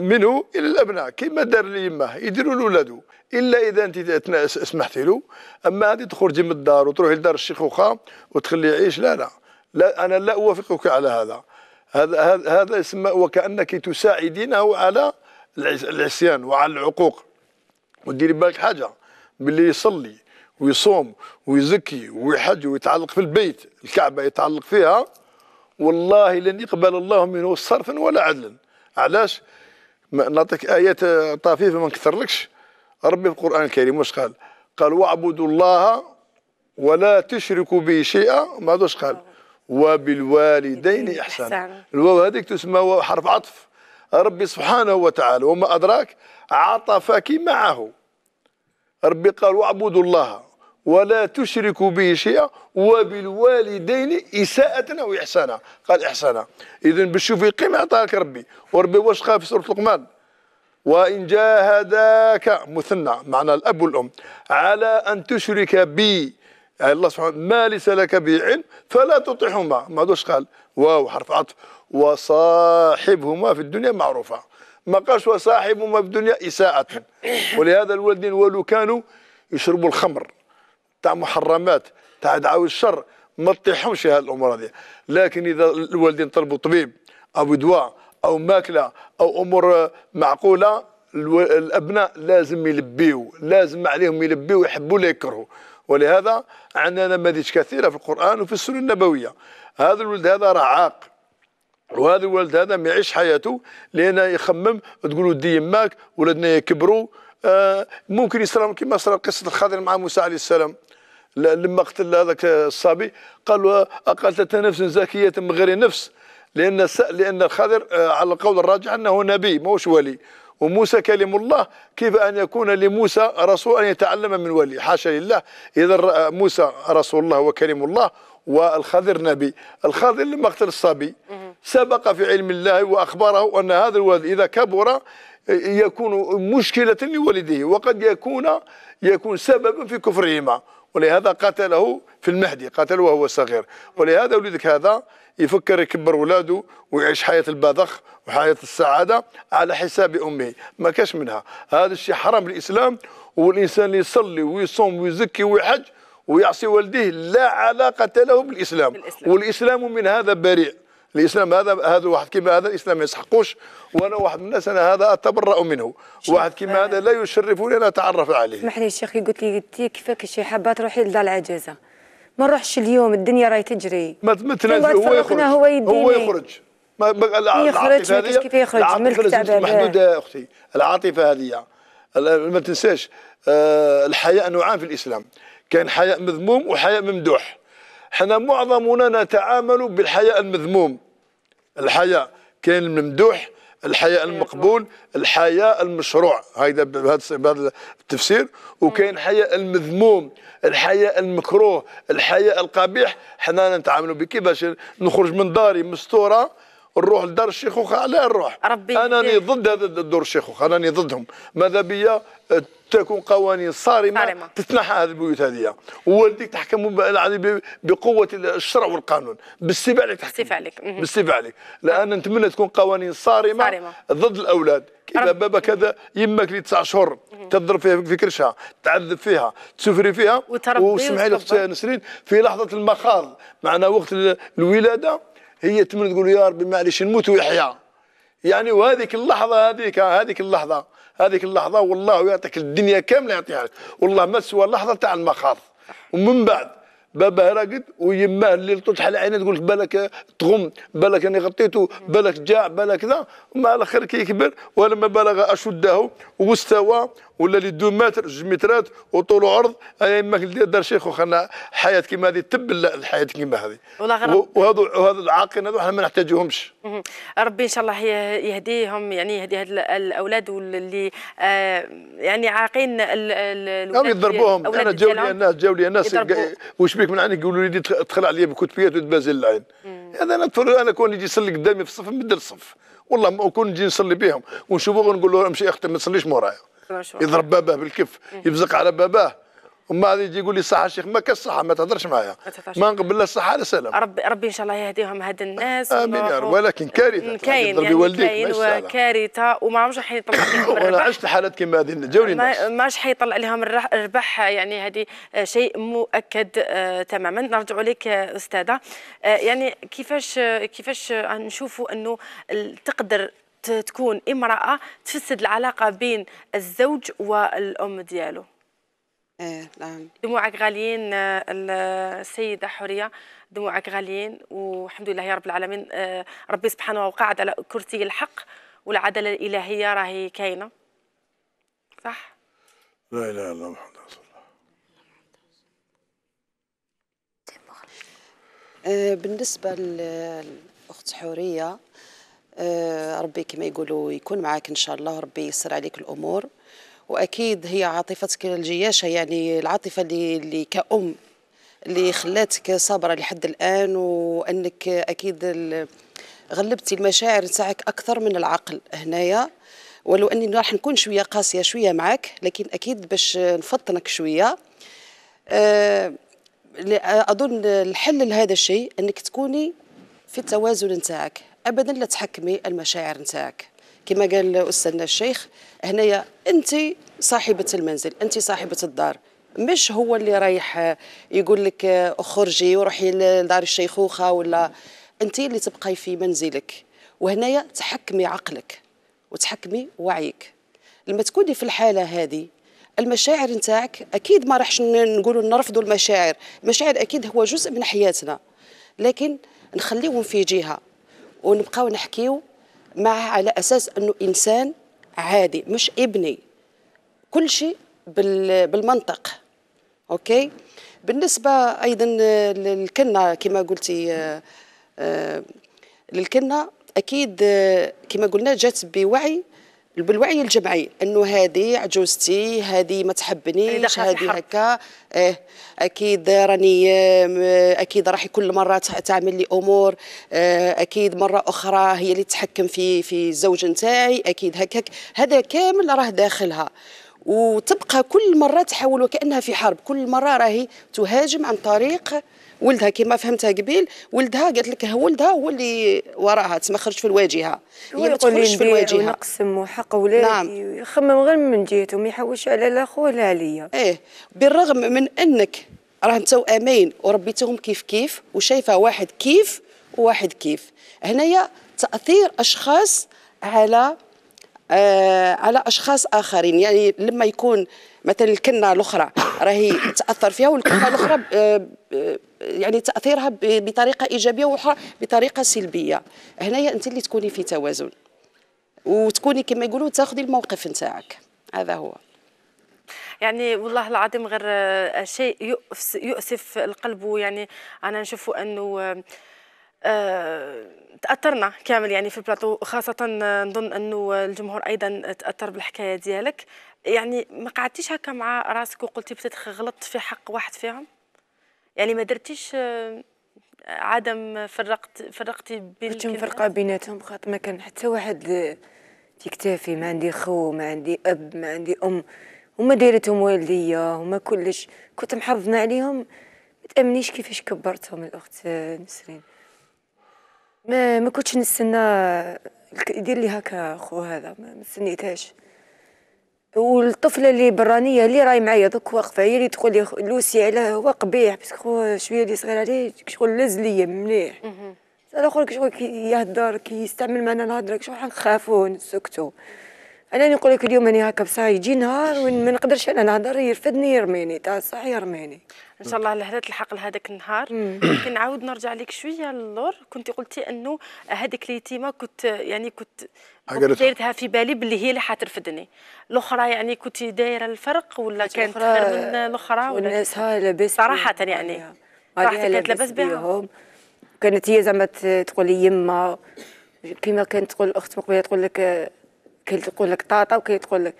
منه الى الابناء كما دار ليماه يديروا الاولاد الا اذا انت سمحتي له اما هذه تخرجي من الدار وتروحي لدار الشيخ اخرى وتخليه يعيش لا لا لا انا لا اوافقك على هذا هذا هذا يسمى وكانك تساعدينه على العصيان وعلى العقوق وديري بالك حاجه باللي يصلي ويصوم ويزكي ويحج ويتعلق في البيت الكعبه يتعلق فيها والله لن يقبل الله منه صرفا ولا عدلا علاش نعطيك ايات طفيفه ما نكثرلكش ربي في القران الكريم واش قال قال واعبدوا الله ولا تشركوا به شيئا ما دوش قال وبالوالدين احسانا الواو هذيك تسمى حرف عطف ربي سبحانه وتعالى وما ادراك عطفك معه ربي قال واعبدوا الله ولا تشركوا به شيئا وبالوالدين إساءة أو إحسانا قال إحسانا إذا باش قيمة عطاك ربي وربي واش قال في سورة لقمان وإن جاهداك مثنى معنى الأب والأم على أن تشرك بي يعني الله سبحانه ما ليس لك به علم فلا تطيحهما ما دوش قال واو حرف عطف وصاحبهما في الدنيا معروفة ما قالش ما في الدنيا إساءة ولهذا الوالدين ولو كانوا يشربوا الخمر تاع محرمات تاع دعاوي الشر ما تطيحهمش هذه الامور هذه لكن اذا الوالدين طلبوا طبيب او دواء او ماكله او امور معقوله الابناء لازم يلبيو لازم عليهم يلبيو يحبوا لا يكرهوا ولهذا عندنا نماذج كثيره في القران وفي السنه النبويه هذا الولد هذا راه عاق وهذا الولد هذا ما يعيش حياته لان يخمم تقولوا دي يماك ولادنا يكبروا آه، ممكن يصير كما صار قصه الخضر مع موسى عليه السلام لما قتل هذاك الصبي قال له اقتلت نفس زكيه من غير نفس لان لان الخضر آه، على القول الراجح انه نبي ماهوش ولي وموسى كلم الله كيف أن يكون لموسى رسول أن يتعلم من ولي حاشا لله إذا آه، موسى رسول الله وكلم الله والخضر نبي الخضر لما قتل الصبي سبق في علم الله وأخبره أن هذا الولد إذا كبر يكون مشكلة لوالديه وقد يكون يكون سببا في كفرهما ولهذا قتله في المهدي قتله وهو صغير ولهذا ولدك هذا يفكر يكبر ولاده ويعيش حياة البذخ وحياة السعادة على حساب أمه ما كاش منها هذا الشيء حرام الإسلام والإنسان اللي يصلي ويصوم ويزكي ويحج ويعصي والديه لا علاقة له بالإسلام, بالإسلام. والإسلام من هذا بريء الاسلام هذا هذا واحد كيما هذا الاسلام ما يسحقوش وانا واحد من الناس انا هذا اتبرأ منه واحد كيما هذا لا يشرفني انا اتعرف عليه اسمح لي الشيخ قلت لي قلت لي كيفاك شي حابه تروحي لدار العجزه ما نروحش اليوم الدنيا راهي تجري ما تنازل هو يخرج هو, يديني. هو يخرج ما يخرج كيف يخرج ملك تعبان محدوده اختي العاطفه هذه آه، ما تنساش أه الحياء نوعان في الاسلام كان حياء مذموم وحياء ممدوح حنا معظمنا نتعامل بالحياء المذموم الحياء كاين الممدوح الحياء المقبول الحياء المشروع هذا بهذا التفسير وكاين حياء المذموم الحياء المكروه الحياء القبيح حنا نتعاملوا بكيفاش كيفاش نخرج من داري مستوره نروح لدار الشيخوخة على الروح ربي أنا راني ضد هذا الدور الشيخوخة أنا راني ضدهم ماذا بيا أه، تكون قوانين صارمه تتنحى هذه البيوت هذه ووالديك تحكم بقوه الشرع والقانون بالسيف عليك تحكم بالسيف عليك بالسيف عليك لان نتمنى تكون قوانين صارمه, صارمة. ضد الاولاد اذا بابا كذا يمك لي تسع شهور تضرب فيها في كرشها تعذب فيها تسفري فيها وسمحي لي اختي نسرين في لحظه المخاض معنا وقت الولاده هي تمنى تقول يا ربي معليش نموت ويحيا يعني وهذيك اللحظه هذيك هذيك اللحظه هذيك اللحظه والله يعطيك الدنيا كامله يعطيها لك والله ما سوى اللحظه تاع المخاض ومن بعد باباه راقد ويماه الليل تطحن عينه تقول لك بالك تغم بالك اني غطيته بالك جاع بالك ذا ومع الاخر كي يكبر ولما بلغ اشده واستوى ولا لي دو متر جوج مترات وطول وعرض انا اما دار شيخ وخلنا حياه كيما هذه تبل الحياه كيما هذه وهذا وهذا العاقين هذو احنا ما نحتاجوهمش ربي ان شاء الله يهديهم يعني يهدي هاد الاولاد واللي آه يعني عاقين الولاد يضربوهم انا جاو لي الناس جاو لي الناس واش بيك من عندك يقولوا لي تخلع عليا بكتبيات وتبازل العين هذا انا انا كون يجي يصلي قدامي في الصف نبدل الصف والله كون نجي نصلي بهم ونشوفوه ونقول له امشي اختي ما تصليش مورايا يضرب باباه بالكف يبزق على باباه وما بعد يجي يقول لي صحه الشيخ ما كاش صحه ما تهضرش معايا ما نقبل لا صحه لا سلام ربي ربي ان شاء الله يهديهم هاد الناس امين يا رب ولكن كارثه كاين يعني كاين يعني وكارثه وما عمرش حيطلع لهم [laughs] وانا عشت حالات كيما هذه جاوني الناس ما عادش حيطلع لهم الربح يعني هذه آه، شيء مؤكد آه تماما نرجع لك آه، استاذه آه يعني كيفاش آه، كيفاش نشوفوا انه تقدر تكون امراه تفسد العلاقه بين الزوج والام ديالو ايه نعم دموعك غاليين آه، السيده حوريه دموعك غاليين والحمد لله يا رب العالمين آه، ربي سبحانه وقعد على كرسي الحق والعداله الالهيه راهي كاينه صح لا اله الا الله محمد رسول الله إيه، بالنسبه لاخت حوريه آه، ربي كما يقولوا يكون معاك ان شاء الله ربي يسر عليك الامور واكيد هي عاطفتك الجياشه يعني العاطفه اللي, اللي كأم اللي خلاتك صابره لحد الان وانك اكيد غلبتي المشاعر تاعك اكثر من العقل هنايا ولو اني راح نكون شويه قاسيه شويه معك لكن اكيد باش نفطنك شويه آه، اظن الحل لهذا الشيء انك تكوني في التوازن نتاعك ابدا لا تحكمي المشاعر نتاعك كما قال استاذنا الشيخ هنايا انت صاحبه المنزل انت صاحبه الدار مش هو اللي رايح يقول لك اخرجي وروحي لدار الشيخوخه ولا انت اللي تبقاي في منزلك وهنايا تحكمي عقلك وتحكمي وعيك لما تكوني في الحاله هذه المشاعر نتاعك اكيد ما راحش نقولوا نرفضوا المشاعر المشاعر اكيد هو جزء من حياتنا لكن نخليهم في جهه ونبقاو نحكيو معه على اساس انه انسان عادي مش ابني كل شيء بالمنطق اوكي بالنسبه ايضا للكنه كما قلتي آه، آه، للكنه اكيد آه، كما قلنا جات بوعي بالوعي الجمعي انه هذه عجوزتي هذه ما تحبنيش هذه هكا اه اكيد راني اكيد راح كل مره تعمل لي امور اه اكيد مره اخرى هي اللي تتحكم في في الزوج نتاعي اكيد هكاك هذا كامل راه داخلها وتبقى كل مره تحاول وكانها في حرب كل مره راهي تهاجم عن طريق ولدها كما فهمتها قبيل ولدها قالت لك هو ولدها هو اللي وراها تسمى خرج في الواجهه هي ما تخرجش في الواجهه ونقسم وحق ولادي نعم. يخمم غير من جهته ما يحوش على لا ولا عليا ايه بالرغم من انك راه انت وامين وربيتهم كيف كيف وشايفه واحد كيف وواحد كيف هنايا تاثير اشخاص على آه على اشخاص اخرين يعني لما يكون مثلا الكنه الاخرى راهي تاثر فيها والكنه الاخرى آه، آه، يعني تاثيرها بطريقه ايجابيه واخرى بطريقه سلبيه هنايا انت اللي تكوني في توازن وتكوني كما يقولوا تاخذي الموقف نتاعك هذا هو يعني والله العظيم غير آه، شيء يؤسف القلب يعني انا نشوف انه آه، تاثرنا كامل يعني في البلاطو خاصه نظن انه الجمهور ايضا تاثر بالحكايه ديالك يعني ما قعدتيش هكا مع راسك وقلتي بتتخ غلطت في حق واحد فيهم يعني ما درتيش آه، عدم فرقت فرقتي بين كنت مفرقه بيناتهم خاطر ما كان حتى واحد في كتافي ما عندي خو ما عندي اب ما عندي ام هما دايرتهم والديا هما كلش كنت محظنا عليهم ما تامنيش كيفاش كبرتهم الاخت نسرين ما ما كنتش نستنى يدير لي هكا خو هذا ما نستنيتهاش والطفله اللي برانيه اللي راهي معايا دوك واقفه هي اللي تقول لي لوسي علاه هو قبيح بس خو شويه اللي صغير عليه شغل لز ليا مليح الاخر شغل كي يهدر كي يستعمل معنا الهضره شغل حنخافو نسكتو انا نقول لك اليوم انا هكا بصح يجي نهار وين ما نقدرش انا نهضر يرفدني يرميني تاع صح يرميني ان شاء الله لهذا تلحق لهذاك النهار نعاود نرجع لك شويه للور كنت قلتي انه هذيك اليتيمه كنت يعني كنت دايرتها في بالي باللي هي اللي حترفدني الاخرى يعني كنت دايره الفرق ولا كانت خير من آه، الاخرى ولا ها لاباس صراحه يعني صراحه كانت لاباس بهم كانت هي زعما تقول لي يما كيما كانت تقول الاخت مقبله تقول لك كي تقول لك طاطا وكي تقول لك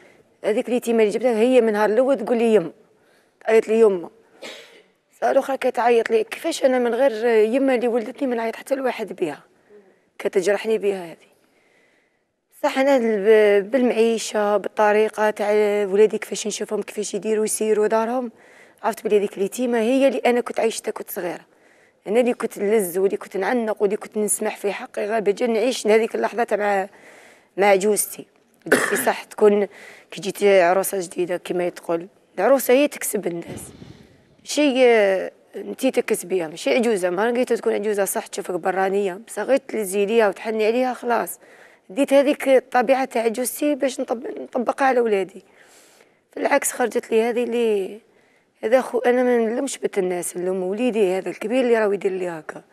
هذيك اليتيمه اللي جبتها هي من نهار الاول تقول لي يم تعيط لي يما اخرى كتعيط لي كيفاش انا من غير يما اللي ولدتني ما نعيط حتى لواحد بها كتجرحني بها هذه صح انا بالمعيشه بالطريقه تاع ولادي كيفاش نشوفهم كيفاش يديروا يسيروا دارهم عرفت بلي هذيك اليتيمه هي اللي انا كنت عايشتها كنت صغيره انا اللي كنت نلز واللي كنت نعنق واللي كنت نسمح في حقي غير نعيش هذيك اللحظه تاع مع مع جوزتي قلت صح تكون كي جيتي عروسه جديده كما يتقول العروسه هي تكسب الناس شي انت تكسبيها ماشي عجوزه ما لقيتها تكون عجوزه صح تشوفك برانيه بصح غير تلزي ليها وتحني عليها خلاص ديت هذيك الطبيعه تاع عجوزتي باش نطبقها على ولادي في العكس خرجت لي هذه اللي هذا خو انا ما نلمش بنت الناس نلم وليدي هذا الكبير اللي راه يدير لي هكا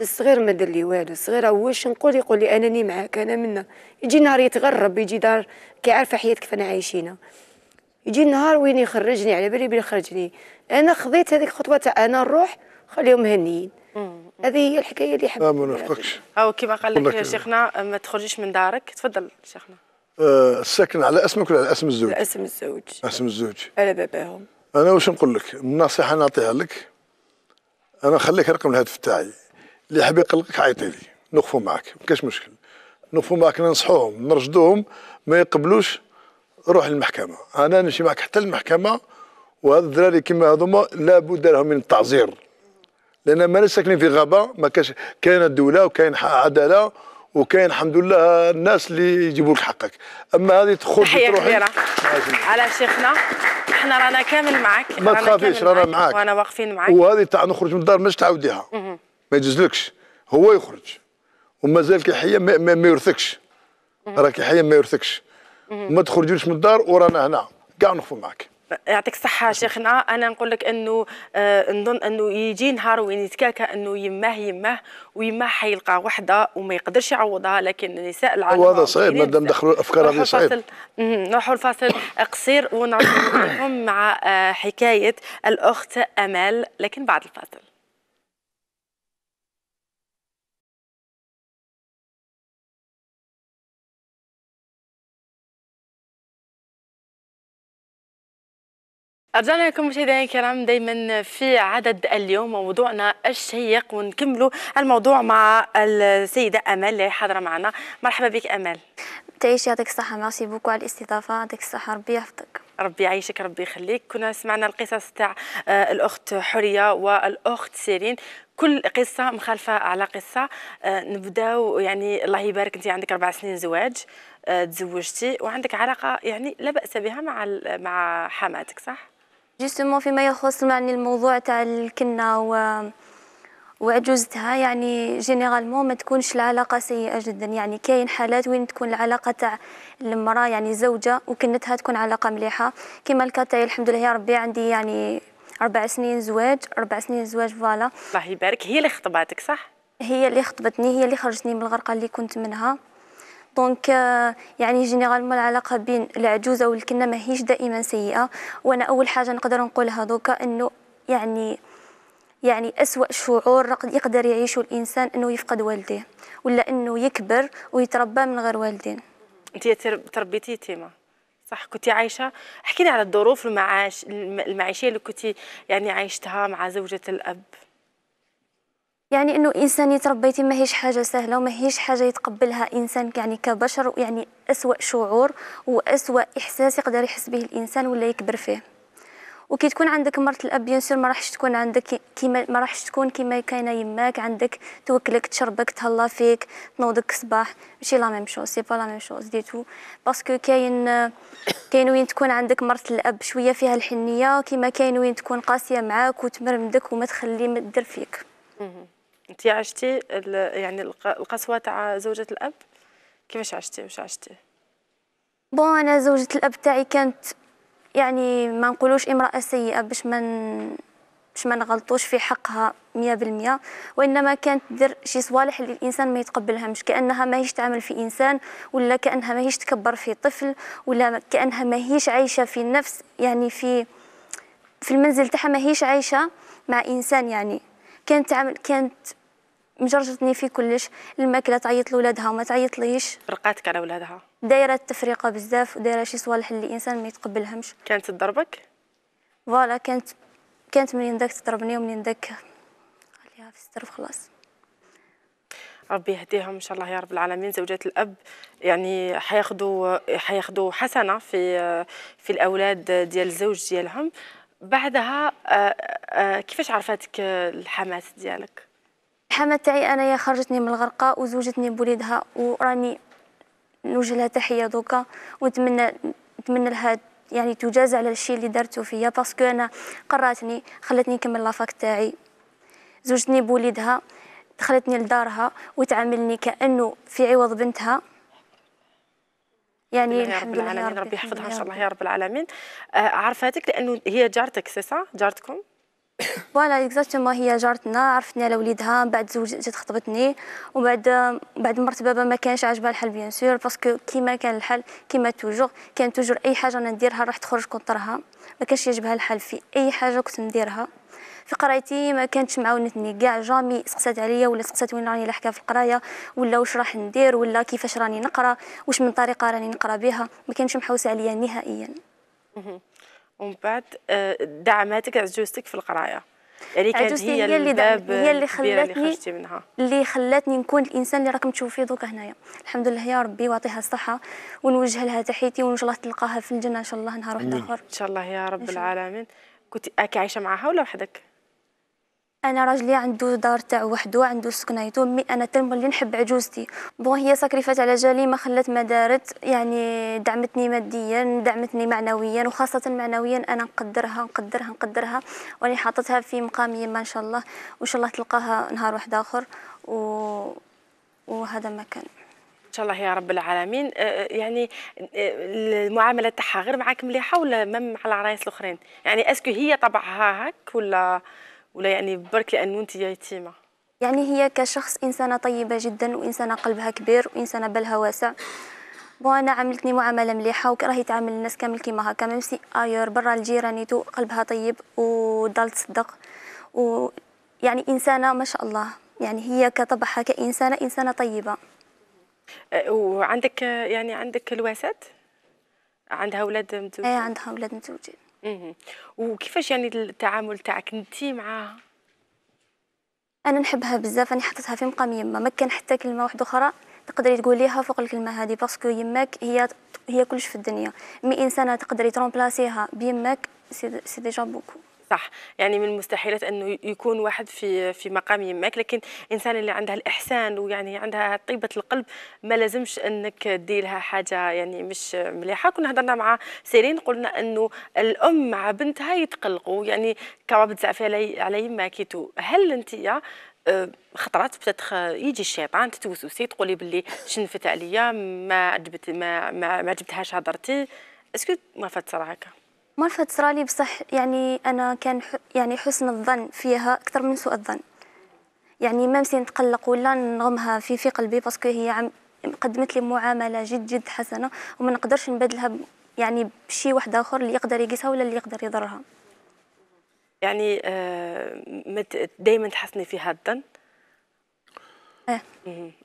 الصغير ما دار لي والو الصغير واش نقول يقول لي انني معاك انا منا يجي نهار يتغرب يجي دار كيعرف حياتك فانا عايشينها يجي النهار وين يخرجني على بالي بلي خرجني انا خذيت هذيك الخطوه تاع انا نروح خليهم هنيين هذه هي الحكايه اللي حبيت ما نفقكش هاو كيما قال لك شيخنا ما تخرجيش من دارك تفضل شيخنا آه، الساكن على اسمك ولا على اسم الزوج؟ على اسم الزوج اسم الزوج على باباهم انا واش نقول لك النصيحه نعطيها لك انا خليك رقم الهاتف تاعي اللي حاب يقلقك عيطي لي نوقفوا معاك ما كاش مشكل نوقفوا معاك ننصحوهم نرشدوهم ما يقبلوش روح للمحكمه انا نمشي معاك حتى المحكمة وهذ الدراري كيما هذوما لابد لهم من التعزير لان ماناش ساكنين في غابه ما كاش كاين الدوله وكاين عداله وكاين الحمد لله الناس اللي يجيبوا لك حقك اما هذه تخرج تحيه كبيره على شيخنا احنا رانا كامل معك ما تخافيش رانا معك وانا واقفين معك وهذه تاع نخرج من الدار مش تعاوديها ما يجوزلكش هو يخرج ومازال كيحيى ما, ما, ما يرثكش راه كيحيى ما يرثكش ما تخرجوش من الدار ورانا هنا كاع نخفوا معك يعطيك الصحة شيخنا أنا نقول لك أنه آه نظن أنه يجي نهار وين يتكاكا أنه يماه يماه ويماه حيلقى وحدة وما يقدرش يعوضها لكن النساء العالم وهذا صعيب مادام دخلوا الأفكار هذه صعيب نروحوا الفاصل قصير ونرجعوا مع آه حكاية الأخت أمال لكن بعد الفاصل رجعنا لكم مشاهدينا الكرام دائما في عدد اليوم موضوعنا الشيق ونكملوا الموضوع مع السيده امل اللي حاضره معنا مرحبا بك امل تعيش يعطيك الصحه ميرسي بوكو على الاستضافه يعطيك الصحه ربي يحفظك ربي يعيشك ربي يخليك كنا سمعنا القصص تاع آه، الاخت حوريه والاخت سيرين كل قصه مخالفه على قصه آه، نبداو يعني الله يبارك انت عندك اربع سنين زواج آه، تزوجتي وعندك علاقه يعني لا باس بها مع مع حماتك صح جسمه فيما يخص يعني الموضوع تاع الكنه و وعجوزتها يعني جينيرالمون ما تكونش العلاقة سيئة جدا يعني كاين حالات وين تكون العلاقة تاع المرأة يعني زوجة وكنتها تكون علاقة مليحة كما الكاتاي الحمد لله يا ربي عندي يعني أربع سنين زواج أربع سنين زواج فوالا الله يبارك هي اللي خطباتك صح؟ هي اللي خطبتني هي اللي خرجتني من الغرقة اللي كنت منها دونك euh, يعني جينيرالمون العلاقه بين العجوزه والكنه ماهيش دائما سيئه وانا اول حاجه نقدر نقولها دوكا انه يعني يعني أسوأ شعور يقدر يعيشه الإنسان أنه يفقد والديه ولا أنه يكبر ويتربى من غير والدين أنت تربيتي يتيمة صح كنت عايشة احكي لي على الظروف المعاش المعيشية اللي كنت يعني عايشتها مع زوجة الأب يعني انه انسان يتربيتي ماهيش حاجه سهله وماهيش حاجه يتقبلها انسان يعني كبشر يعني اسوا شعور واسوا احساس يقدر يحس به الانسان ولا يكبر فيه وكي تكون عندك مرت الاب بيان سور ما راحش تكون عندك كيما ما راحش تكون كيما كاينه يماك عندك توكلك تشربك تهلا فيك تنوضك الصباح ماشي لا ميم شوز سي با لا ميم شوز دي تو باسكو كاين [coughs] كاين وين تكون عندك مرت الاب شويه فيها الحنيه كيما كاين وين تكون قاسيه معاك وتمرمدك وما تخلي ما دير فيك انت عشتي يعني القسوه تاع زوجة الاب كيفاش عشتي واش عشتي بون انا زوجة الاب تاعي كانت يعني ما نقولوش امراه سيئه باش ما باش ما نغلطوش في حقها 100% وانما كانت دير شي صوالح اللي الانسان ما يتقبلهمش كانها ماهيش تعامل في انسان ولا كانها ماهيش تكبر في طفل ولا كانها ماهيش عايشه في نفس يعني في في المنزل تاعها ماهيش عايشه مع انسان يعني كانت عمل كانت مجرجتني في كلش الماكله تعيط لولادها ما تعيط ليش رقاتك على ولادها دايره التفريقه بزاف ودايره شي صوالح اللي الانسان ما يتقبلهمش كانت تضربك فوالا كانت كانت منين داك تضربني ومنين داك خليها في الستر خلاص ربي يهديهم ان شاء الله يا رب العالمين زوجات الاب يعني حياخذوا حياخذوا حسنه في في الاولاد ديال الزوج ديالهم بعدها آه، آه، آه، كيفاش عرفاتك الحماس ديالك الحماة تاعي انايا خرجتني من الغرقه وزوجتني بوليدها وراني نوجه لها تحيه دوكا ونتمنى نتمنى لها يعني تجاز على الشيء اللي درته فيا باسكو انا قراتني خلتني نكمل لافاك تاعي زوجتني بوليدها دخلتني لدارها وتعاملني كانه في عوض بنتها يعني يا رب العالمين ربي يحفظها ان شاء الله يا رب العالمين آه، عرفاتك لانه هي جارتك سي سا جارتكم فوالا اكزاكتومون هي جارتنا عرفتني على وليدها من بعد زوجت خطبتني ومن بعد بعد مرت بابا ما كانش عاجبها الحل بيان سور باسكو كيما كان الحل كيما توجور كان توجور اي حاجه انا نديرها راح تخرج كونطرها ما كانش يعجبها الحل في اي حاجه كنت نديرها في قرايتي ما كانتش معاونتني كاع جامي سقسات عليا ولا سقسات وين راني لحكا في القرايه ولا واش راح ندير ولا كيفاش راني نقرا واش من طريقه راني نقرا بها ما كانش محوسه عليا نهائيا ومن بعد آه، دعماتك عزوزتك في القرايه يعني كانت هي, هي اللي الباب هي اللي خلاتني اللي, منها. اللي خلاتني نكون الانسان اللي راكم فيه دوكا هنايا الحمد لله يا ربي واعطيها الصحه ونوجه لها تحيتي وان شاء الله تلقاها في الجنه ان شاء الله نهار واحد اخر ان شاء الله يا رب العالمين كنت عايشه معها ولا وحدك انا راجلي عنده دار تاع وحده عنده سكنايته مي انا تم اللي نحب عجوزتي بون هي ساكريفات على جالي ما خلات ما دارت يعني دعمتني ماديا دعمتني معنويا وخاصه معنويا انا نقدرها نقدرها نقدرها واني حاطتها في مقام يما ان شاء الله وان شاء الله تلقاها نهار واحد اخر و... وهذا ما كان شاء الله يا رب العالمين أه، أه، يعني أه، المعامله تاعها غير معاك مليحه ولا مم على العرايس الاخرين يعني اسكو هي طبعها هك ولا ولا يعني برك لانه انت يتيمه يعني هي كشخص انسانه طيبه جدا وانسانه قلبها كبير وانسانه بالها واسع وانا عاملتني معامله مليحه وراهي تعامل الناس كامل كيما هكا ميمسي اير برا الجيران تو قلبها طيب وضل تصدق ويعني انسانه ما شاء الله يعني هي كطبعها كانسانه انسانه طيبه أه، وعندك يعني عندك الواسات عندها اولاد متزوجين ايه عندها اولاد متزوجين وكيفاش يعني التعامل تاعك انت معاها انا نحبها بزاف انا حطيتها في مقام يما ما كان حتى كلمه واحده اخرى تقدري تقوليها فوق الكلمه هذه باسكو يماك هي هي كلش في الدنيا مي انسانه تقدري ترومبلاسيها بيماك سي ديجا بوكو صح يعني من المستحيلات انه يكون واحد في في مقام يماك لكن الانسان اللي عندها الاحسان ويعني عندها طيبه القلب ما لازمش انك تدير لها حاجه يعني مش مليحه كنا هضرنا مع سيرين قلنا انه الام مع بنتها يتقلقوا يعني كرابط زعفي علي, علي هل انت آه، خطرات بتتخ... يجي الشيطان تتوسوسي تقولي باللي شنفت عليا ما عجبت ما ما, عجبتهاش هضرتي اسكو ما فات صراحه هكا مرفه تصرالي بصح يعني انا كان يعني حسن الظن فيها اكثر من سوء الظن يعني ما مسي نتقلق ولا نغمها في في قلبي باسكو هي عم قدمت لي معامله جد جد حسنه وما نقدرش نبدلها يعني بشي واحد اخر اللي يقدر يقيسها ولا اللي يقدر يضرها يعني آه دائما تحسني في هذا الظن اه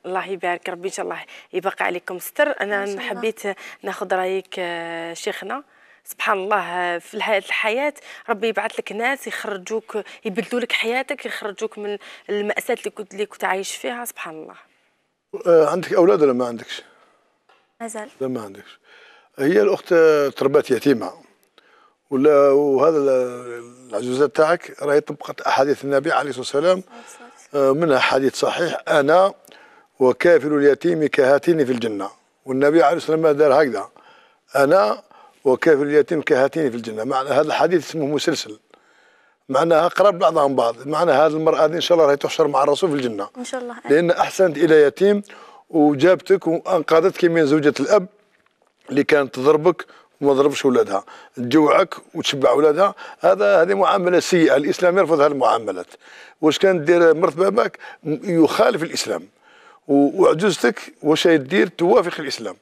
الله يبارك ربي ان شاء الله يبقى عليكم ستر انا حبيت ناخذ رايك آه، شيخنا سبحان الله في الحياة ربي يبعث لك ناس يخرجوك يبدلوا لك حياتك يخرجوك من المأساة اللي كنت اللي كنت عايش فيها سبحان الله آه، عندك أولاد ولا ما عندكش؟ مازال لا ما عندكش هي الأخت تربات يتيمة ولا وهذا العجوزة تاعك راهي طبقت أحاديث النبي عليه الصلاة والسلام آه، منها حديث صحيح أنا وكافل اليتيم كهاتين في الجنة والنبي عليه الصلاة والسلام دار هكذا أنا وكيف اليتيم كهاتين في الجنة معنى هذا الحديث اسمه مسلسل معناها قرب بعضهم بعض معنى هذه المرأة هذه إن شاء الله راهي تحشر مع الرسول في الجنة إن شاء الله لأن أحسنت إلى يتيم وجابتك وأنقذتك من زوجة الأب اللي كانت تضربك وما ضربش ولادها تجوعك وتشبع ولادها هذا هذه معامله سيئه الاسلام يرفض هذه المعاملات واش كان دير مرت باباك يخالف الاسلام وعجوزتك واش دير توافق الاسلام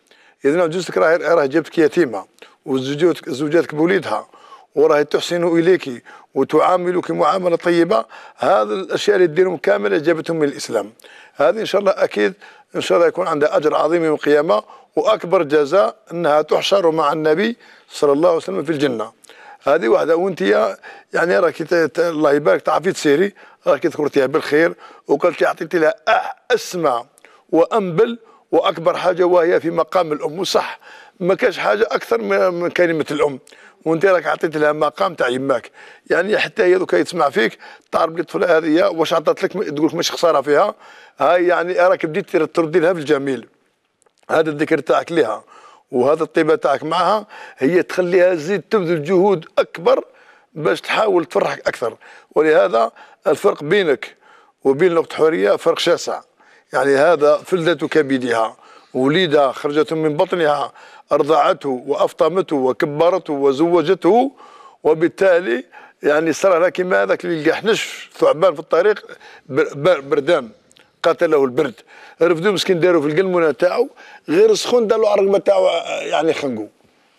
اذا عجوزتك راهي راه جابتك يتيمه وزوجتك زوجاتك بوليدها وراهي تحسن اليك وتعاملك معامله طيبه هذا الاشياء اللي ديرهم كامله جابتهم من الاسلام هذه ان شاء الله اكيد ان شاء الله يكون عندها اجر عظيم يوم القيامه واكبر جزاء انها تحشر مع النبي صلى الله عليه وسلم في الجنه هذه واحده وانت يعني راك الله يبارك تعرفي تسيري راك ذكرتيها بالخير وقلتي اعطيتي لها اسمى وانبل واكبر حاجه وهي في مقام الام صح ما كاش حاجه اكثر من كلمه الام وانت راك عطيت لها مقام تاع يماك يعني حتى هي دوكا يسمع فيك تعرف بلي الطفله هذه واش عطات لك تقول لك ماشي خساره فيها هاي يعني راك بديت تردي لها بالجميل هذا الذكر تاعك لها وهذا الطيبه تاعك معها هي تخليها تزيد تبذل جهود اكبر باش تحاول تفرحك اكثر ولهذا الفرق بينك وبين نقطه حوريه فرق شاسع يعني هذا فلذة كبدها وليدها خرجت من بطنها أرضعته وأفطمته وكبرته وزوجته وبالتالي يعني صار كيما هذاك اللي لقى حنش ثعبان في الطريق بردان قاتله البرد رفدوه مسكين داروا في القلمونه تاعو غير سخون دار له الرقبه تاعو يعني خنقو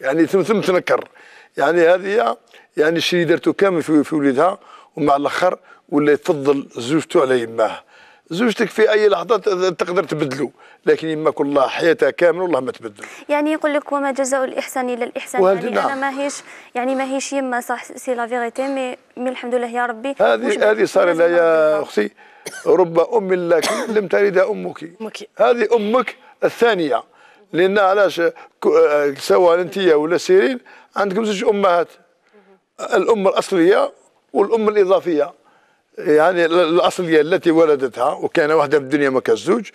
يعني ثم ثم تنكر يعني هذه يعني الشيء اللي دارته كامل في, في وليدها ومع الاخر ولا يفضل زوجته على يماه زوجتك في اي لحظه تقدر تبدلو لكن يما كل الله حياتها كامله والله ما تبدل يعني يقول لك وما جزاء الاحسان الا الاحسان يعني نعم. انا ماهيش يعني ماهيش يما صح سي لا فيغيتي مي مي الحمد لله يا ربي هذه هذه صار لها يا اختي رب ام لك لم تلد امك هذه امك الثانيه لان علاش آه، سواء انت ولا سيرين عندكم زوج امهات الام الاصليه والام الاضافيه يعني الاصليه التي ولدتها وكان واحده في الدنيا ما كالزوج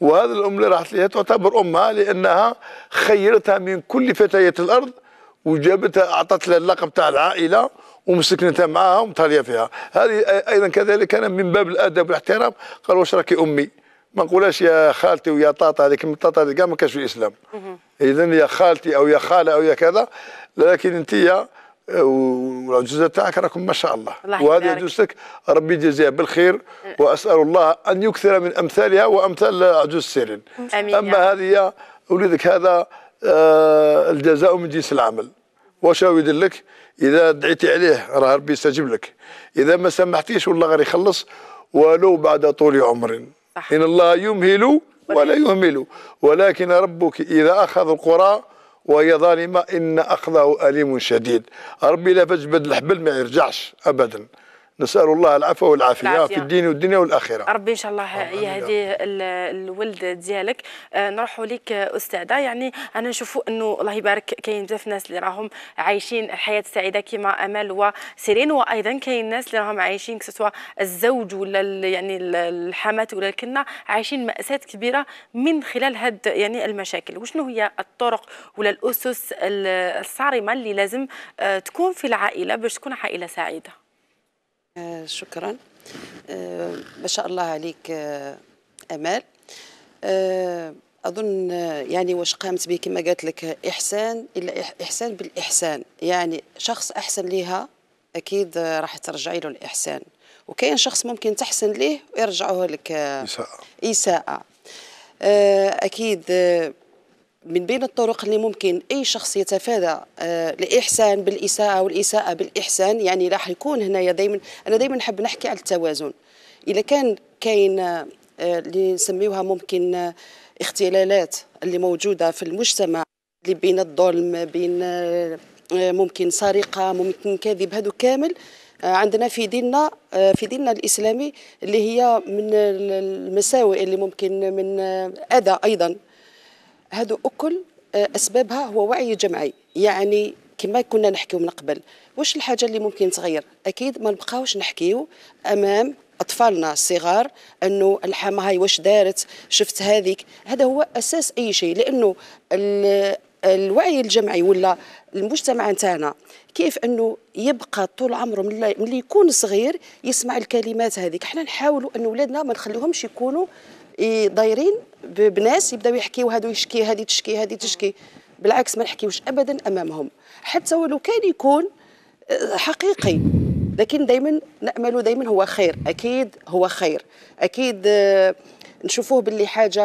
وهذه الام اللي راحت لها تعتبر امها لانها خيرتها من كل فتيات الارض وجابتها اعطت لها اللقب تاع العائله ومسكنتها معاها ومطاليه فيها هذه ايضا كذلك انا من باب الادب والاحترام قال واش راكي امي ما نقولهاش يا خالتي ويا طاطا هذيك من طاطا هذيك ما كانش في الاسلام اذا يا خالتي او يا خاله او يا كذا لكن انت يا والعجوزه تاعك راكم ما شاء الله وهذه عجوزتك ربي يجازيها بالخير واسال الله ان يكثر من امثالها وامثال عجوز سيرين امين اما هذه وليدك هذا آه الجزاء من جنس العمل واش يدير لك اذا دعيتي عليه راه ربي يستجيب لك اذا ما سمحتيش والله غير يخلص ولو بعد طول عمر ان الله يمهل ولا يهمل ولكن ربك اذا اخذ القرى وهي ظالمة إن أخذه أليم شديد ربي لا فاش الحبل ما يرجعش أبدا نسال الله العفو والعافيه العافية. في الدين والدنيا والاخره ربي ان شاء الله يهدي الولد ديالك آه، نروحوا لك استاذه يعني انا نشوفوا انه الله يبارك كاين بزاف الناس اللي راهم عايشين الحياه السعيده كما امل وسيرين وايضا كاين الناس اللي راهم عايشين كسوا الزوج ولا يعني الحمات ولا الكنه عايشين ماساه كبيره من خلال هاد يعني المشاكل وشنو هي الطرق ولا الاسس الصارمه اللي لازم آه، تكون في العائله باش تكون عائله سعيده آه، شكرا آه، ما شاء الله عليك آه، امال اظن يعني واش قامت به كما قالت لك احسان الا احسان بالاحسان يعني شخص احسن ليها اكيد راح ترجعي له الاحسان وكاين شخص ممكن تحسن ليه ويرجعوه لك اساءه اساءه اكيد من بين الطرق اللي ممكن اي شخص يتفادى آه، الاحسان بالاساءه والاساءه بالاحسان يعني راح يكون هنايا دائما انا دائما نحب نحكي على التوازن اذا كان كاين آه، اللي نسميوها ممكن آه، اختلالات اللي موجوده في المجتمع اللي بين الظلم بين ممكن سرقه ممكن كذب هذو كامل عندنا في ديننا في ديننا الاسلامي اللي هي من المساوئ اللي ممكن من اذى ايضا هذا أكل آه، أسبابها هو وعي جمعي يعني كما كنا نحكيو من قبل واش الحاجه اللي ممكن تغير اكيد ما نبقاوش نحكيو امام اطفالنا الصغار انه الحامة هاي واش دارت شفت هذيك هذا هو اساس اي شيء لانه الوعي الجمعي ولا المجتمع نتاعنا كيف انه يبقى طول عمره ملي يكون صغير يسمع الكلمات هذيك احنا نحاولوا ان اولادنا ما نخليهمش يكونوا دايرين بناس يبداو يحكيو هادو يشكي هادي تشكي هادي تشكي بالعكس ما نحكيوش ابدا امامهم حتى ولو كان يكون آه، حقيقي لكن دائما نامل دائما هو خير اكيد هو خير اكيد آه، نشوفوه باللي حاجه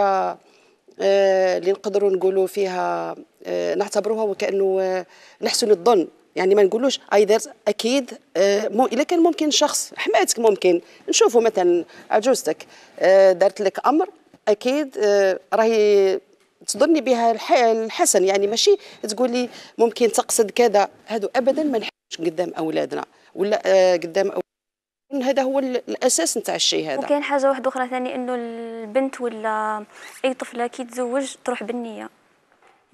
آه، اللي نقدروا نقولوا فيها نعتبروها وكانه نحسن الظن يعني ما نقولوش اي اكيد الا كان ممكن شخص حماتك ممكن نشوفوا مثلا عجوزتك دارت لك امر اكيد آه، راهي تظني بها الحسن يعني ماشي تقولي ممكن تقصد كذا هادو ابدا ما نحبش قدام اولادنا ولا آه، قدام أولادنا هذا هو الاساس نتاع الشيء هذا وكاين حاجه واحده اخرى ثاني انه البنت ولا اي طفله كي تزوج تروح بالنيه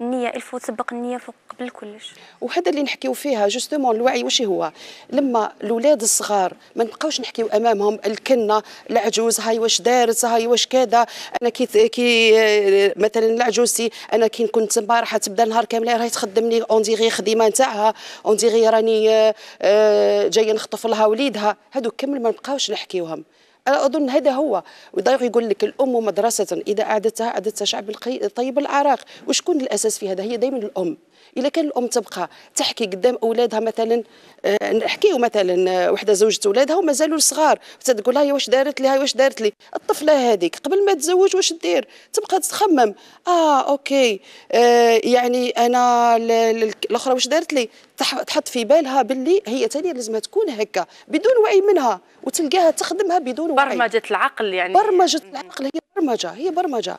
النيه الفو تسبق النيه فوق قبل كلش وهذا اللي نحكيو فيها جوستومون الوعي واش هو لما الاولاد الصغار ما نبقاوش نحكيو امامهم الكنه العجوز هاي واش دارت هاي واش كذا انا كي كي مثلا العجوزي انا كي كنت مبارحه تبدا نهار كامل راهي تخدم لي اون ديغي خديمه نتاعها اون ديغي راني آه، جايه نخطف لها وليدها هذو كامل ما نبقاوش نحكيوهم أنا أظن هذا هو وضيغ يقول لك الأم مدرسة إذا أعدتها أعدتها شعب طيب العراق وشكون الأساس في هذا هي دائما الأم الا كان الام تبقى تحكي قدام اولادها مثلا آه، نحكيو مثلا آه، وحده زوجة اولادها ومازالوا صغار تقول لها واش دارت لي واش دارت لي الطفله هذيك قبل ما تزوج واش دير تبقى تخمم اه اوكي آه يعني انا الاخرى واش دارت لي تحط في بالها باللي هي ثاني لازمها تكون هكا بدون وعي منها وتلقاها تخدمها بدون وعي برمجه العقل يعني برمجه العقل هي برمجه هي برمجه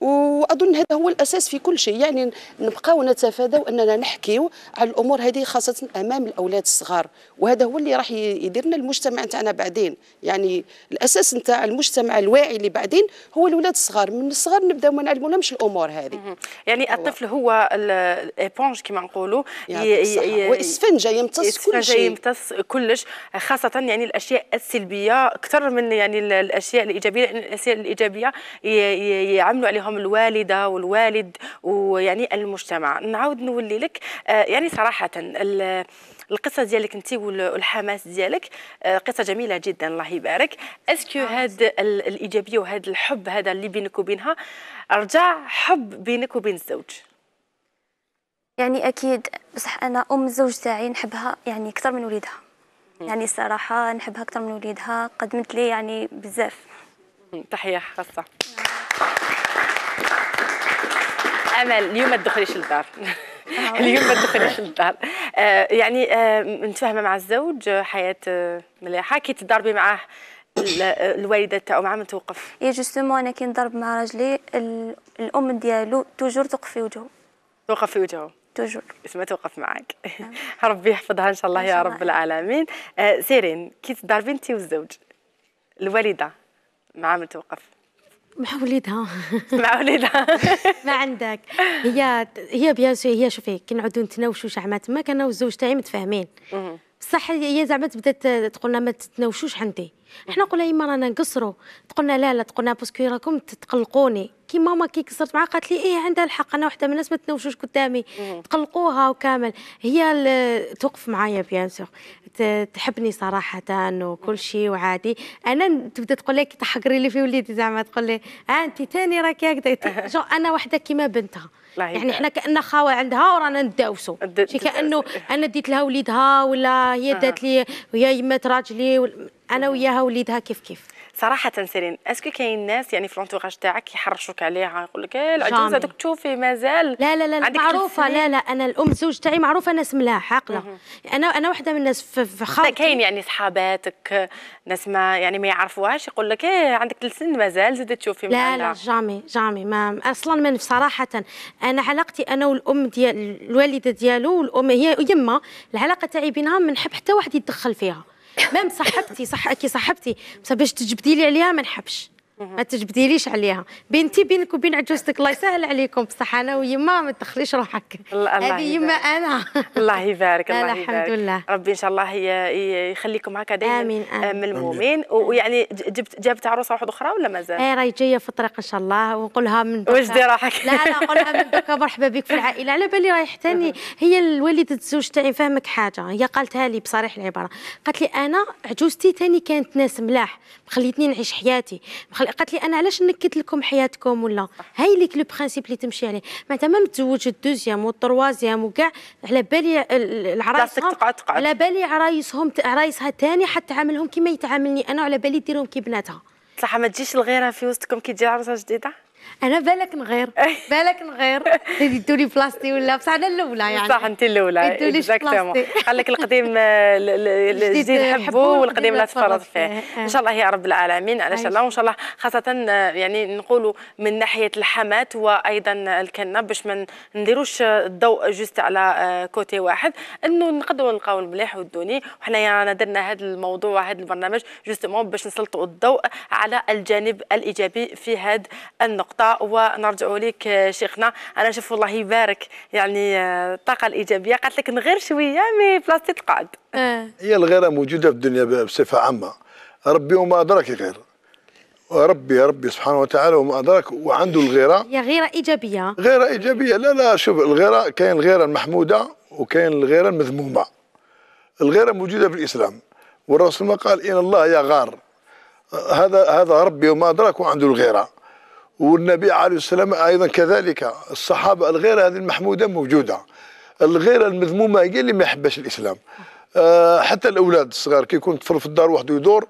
واظن هذا هو الاساس في كل شيء يعني نبقاو نتفاداو اننا نحكيو على الامور هذه خاصه امام الاولاد الصغار وهذا هو اللي راح يديرنا المجتمع نتاعنا بعدين يعني الاساس نتاع المجتمع الواعي اللي بعدين هو الاولاد الصغار من الصغار نبداو ما نعلمولهمش الامور هذه يعني الطفل هو الابونج كما نقولوا واسفنجه يمتص كل شيء يمتص كلش خاصه يعني الاشياء السلبيه اكثر من يعني الاشياء الايجابيه لان الاشياء الايجابيه يعملوا عليها منهم الوالده والوالد ويعني المجتمع نعاود نولي لك آه، يعني صراحه القصه ديالك انت والحماس ديالك آه، قصه جميله جدا الله يبارك اسكو آه، هاد الايجابيه وهذا الحب هذا اللي بينك وبينها رجع حب بينك وبين الزوج يعني اكيد بصح انا ام الزوج تاعي نحبها يعني اكثر من وليدها يعني الصراحه نحبها اكثر من وليدها قدمت لي يعني بزاف تحيه خاصه نعم. امل اليوم ما تدخليش للدار آه. اليوم ما تدخليش للدار آه، يعني آه، متفاهمه مع الزوج حياه مليحه كي تضربي معاه الوالده تاعو مع من توقف اي جوستومون انا كي نضرب مع راجلي الام ديالو توجور توقف في وجهه توقف في وجهه توجور اسمها توقف معاك [laughs] ربي يحفظها ان شاء الله يا رب العالمين سيرين كي تضربي انت والزوج الوالده مع من توقف مع وليدها [laughs] مع وليدها [laughs] ما عندك هي هي بيان هي شوفي كي نعودو نتناوشو شحمات ما كانوا انا تاعي متفاهمين بصح هي زعما تبدات تقول لنا ما تتناوشوش عندي احنا قلنا يما رانا نقصروا تقولنا لا لا تقولنا باسكو راكم تقلقوني كي ماما كي قصرت معها قالت لي ايه عندها الحق انا وحده من الناس ما تناوشوش قدامي تقلقوها وكامل هي توقف معايا بيان سور تحبني صراحه وكل شيء وعادي انا تبدا تقول لك تحقري لي في وليدي زعما تقول لي آه، انت ثاني راكي هكذا [laughs] انا وحده كيما بنتها يعني حنا كان خاوه عندها ورانا نداوسو شي كانه إيه. انا ديت لها وليدها ولا هي دات لي وهي يمات راجلي انا وياها وليدها كيف كيف صراحه سيرين اسكو كاين ناس يعني في لونتوراج تاعك يحرشوك عليها يقول لك ايه العجوز هذوك تشوفي مازال لا لا لا معروفه لا لا انا الام زوج تاعي معروفه ناس ملاح عاقله انا انا واحده من الناس في خاطر كاين يعني صحاباتك ناس ما يعني ما يعرفوهاش يقول لك ايه عندك السن مازال زدت تشوفي لا لا جامي جامي ما اصلا من صراحه انا علاقتي انا والام ديال الوالده ديالو والام هي يما العلاقه تاعي بينها ما نحب حتى واحد يتدخل فيها ميم صاحبتي صح اكي صاحبتي بس باش تجبدي لي عليها ما نحبش ما تجبديليش عليها بنتي بينك وبين عجوزتك الله يسهل عليكم بصح انا ويما ما تدخليش روحك هذه يما انا الله يبارك الله يبارك الحمد لله ربي ان شاء الله يخليكم هكا دائما امين آمين. آه، ملمومين ويعني جبت جابت عروسه واحده اخرى ولا مازال؟ اي راهي جايه في الطريق ان شاء الله ونقولها من وجدي روحك لا لا قولها من دوكا مرحبا بك في العائله على بالي رايح ثاني هي الوالده الزوج تاعي فاهمك حاجه هي قالتها لي بصريح العباره قالت لي انا عجوزتي ثاني كانت ناس ملاح خليتني نعيش حياتي قالت لي انا علاش نكت لكم حياتكم ولا هاي ليك لو برينسيپ اللي تمشي عليه معناتها ما متزوجش الدوزيام والطروازيام وكاع على بالي العرايس على بالي عرايسهم عرايسها تاني حتعاملهم كيما يتعاملني انا وعلى بالي ديرهم كي بناتها صح ما تجيش الغيره في وسطكم كي تجي عروسه جديده انا بالك نغير [laughs] بالك نغير ديتولي بلاصتي ولا بصح انا الاولى يعني صح انت الاولى اكزاكتومون قال لك القديم آه، الجديد حبوه والقديم لا تفرط فيه ان آه. شاء الله يا رب العالمين ان شاء الله وان شاء الله خاصه آه، يعني نقولوا من ناحيه الحمات وايضا الكنه باش ما نديروش الضوء جوست على كوتي واحد انه نقدروا نلقاو المليح والدوني وحنايا رانا درنا هذا الموضوع هذا البرنامج جوستومون باش نسلطوا الضوء على الجانب الايجابي في هذا النقطه النقطة ونرجع لك شيخنا أنا نشوف الله يبارك يعني الطاقة الإيجابية قالت لك نغير شوية مي بلاصتي تقعد آه. هي الغيرة موجودة في الدنيا بصفة عامة ربي وما أدراك غير ربي ربي سبحانه وتعالى وما أدراك وعنده الغيرة هي غيرة إيجابية غيرة إيجابية لا لا شوف الغيرة كاين الغيرة المحمودة وكاين الغيرة المذمومة الغيرة موجودة في الإسلام والرسول ما قال إن الله يا غار هذا هذا ربي وما أدراك وعنده الغيرة والنبي عليه السلام ايضا كذلك الصحابه الغيره هذه المحموده موجوده الغيره المذمومه هي اللي ما يحبش الاسلام أه حتى الاولاد الصغار كي يكون طفل في الدار وحده يدور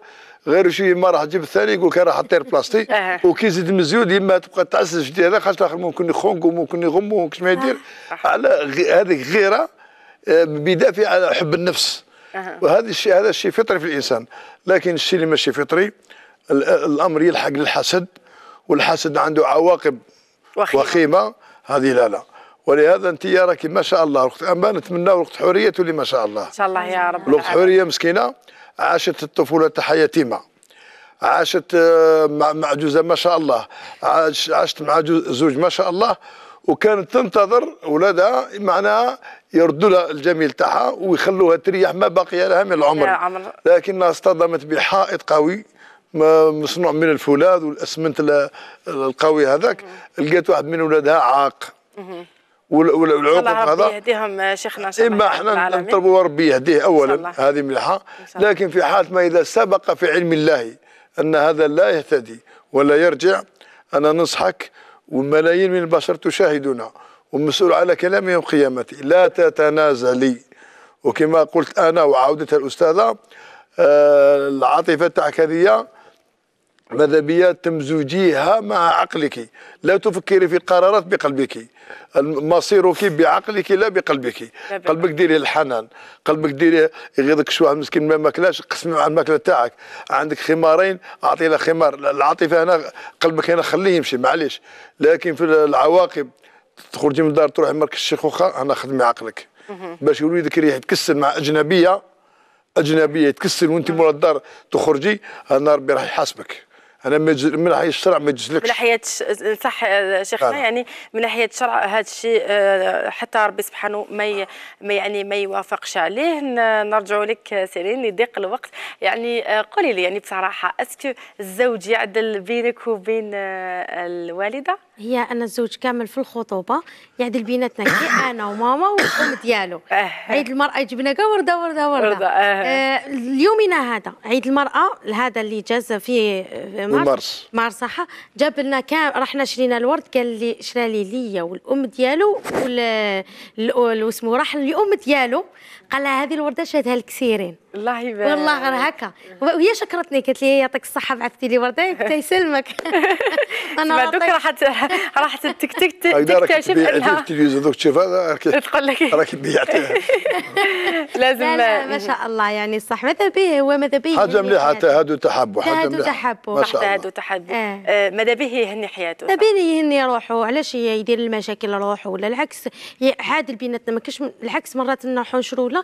غير شيء ما راح تجيب الثاني يقول لك راح طير بلاستي [laughs] أه. وكي يزيد مزيود يما تبقى تعزز جدي هذا خاطر الاخر ممكن يخونق وممكن يغم وممكن ما يدير أه. على هذه غيره آه، بدافع على حب النفس وهذا الشيء هذا الشيء فطري في الانسان لكن الشيء اللي ماشي فطري الامر يلحق للحسد والحسد عنده عواقب وخيمة, وخيمة. هذه لا لا ولهذا انت يا راكي ما شاء الله وقت امان نتمنى وقت حوريه تولي ما شاء الله ان شاء الله يا رب وقت حوريه مسكينه عاشت الطفوله تاعها يتيمه عاشت آه، مع معجوزه جوزها ما شاء الله عاشت مع زوج ما شاء الله وكانت تنتظر ولادها معناها يردوا لها الجميل تاعها ويخلوها تريح ما بقي لها من العمر لكنها اصطدمت بحائط قوي مصنوع من الفولاذ والاسمنت القوي هذاك لقيت واحد من ولادها عاق والعقوق هذا ربي يهديهم آه، شيخنا اما احنا نطلبوا ربي يهديه اولا هذه مليحه لكن في حاله ما اذا سبق في علم الله ان هذا لا يهتدي ولا يرجع انا ننصحك وملايين من البشر تشاهدنا ومسؤول على كلامي يوم قيامتي لا تتنازلي وكما قلت انا وعودتها الاستاذه آه، العاطفه تاعك هذه ماذا بيا تمزجيها مع عقلك لا تفكري في قرارات بقلبك مصيرك بعقلك لا بقلبك قلبك ديري الحنان قلبك ديري يغيظك شو واحد مسكين ما ماكلاش قسم على الماكله تاعك عندك خمارين اعطي له خمار العاطفه هنا قلبك هنا خليه يمشي معليش لكن في العواقب تخرجي من الدار تروحي مركز الشيخوخه انا خدمي عقلك باش وليدك يريح يتكسر مع اجنبيه اجنبيه يتكسر وانت مول الدار تخرجي انا ربي راح يحاسبك انا من ناحيه الشرع ما يجوزلكش من ناحيه صح شيخنا يعني من ناحيه الشرع هذا الشيء آه، حتى ربي سبحانه ما ما يعني ما يوافقش عليه نرجعوا لك آه، سيرين لضيق الوقت يعني آه، قولي لي يعني بصراحه اسكو الزوج يعدل بينك وبين الوالده هي انا الزوج كامل في الخطوبه يعدل بيناتنا كي [coughs] انا وماما والام ديالو أه. عيد المراه جبنا كاع ورده ورده ورده آه, أه، اليومنا هذا عيد المراه هذا اللي جاز في مارس مارس صح جاب لنا كامل رحنا شرينا الورد قال لي شرى لي ليا والام ديالو واسمه راح للام ديالو قال لها هذه الورده شادها لك الله يبارك والله غير هكا وهي شكرتني قالت لي يعطيك الصحه بعثتي لي ورده قلت يسلمك [laughs] انا دوك راحت راحت تكتشف انها التلفزيون دوك تشوف هذا [laughs] تقول لك راك بيعتيها [laughs] لازم لا ما شاء الله يعني صح ماذا به هو ماذا به حاجه مليحه يعني حتى هادو تحبوا حاجه مليحه تحبوا حتى هادو تحبوا آه. آه، ماذا به يهني حياته ماذا به يهني روحه علاش يدير المشاكل روحه ولا العكس عادل بيناتنا ما كاش العكس مرات نروحوا نشروا ولا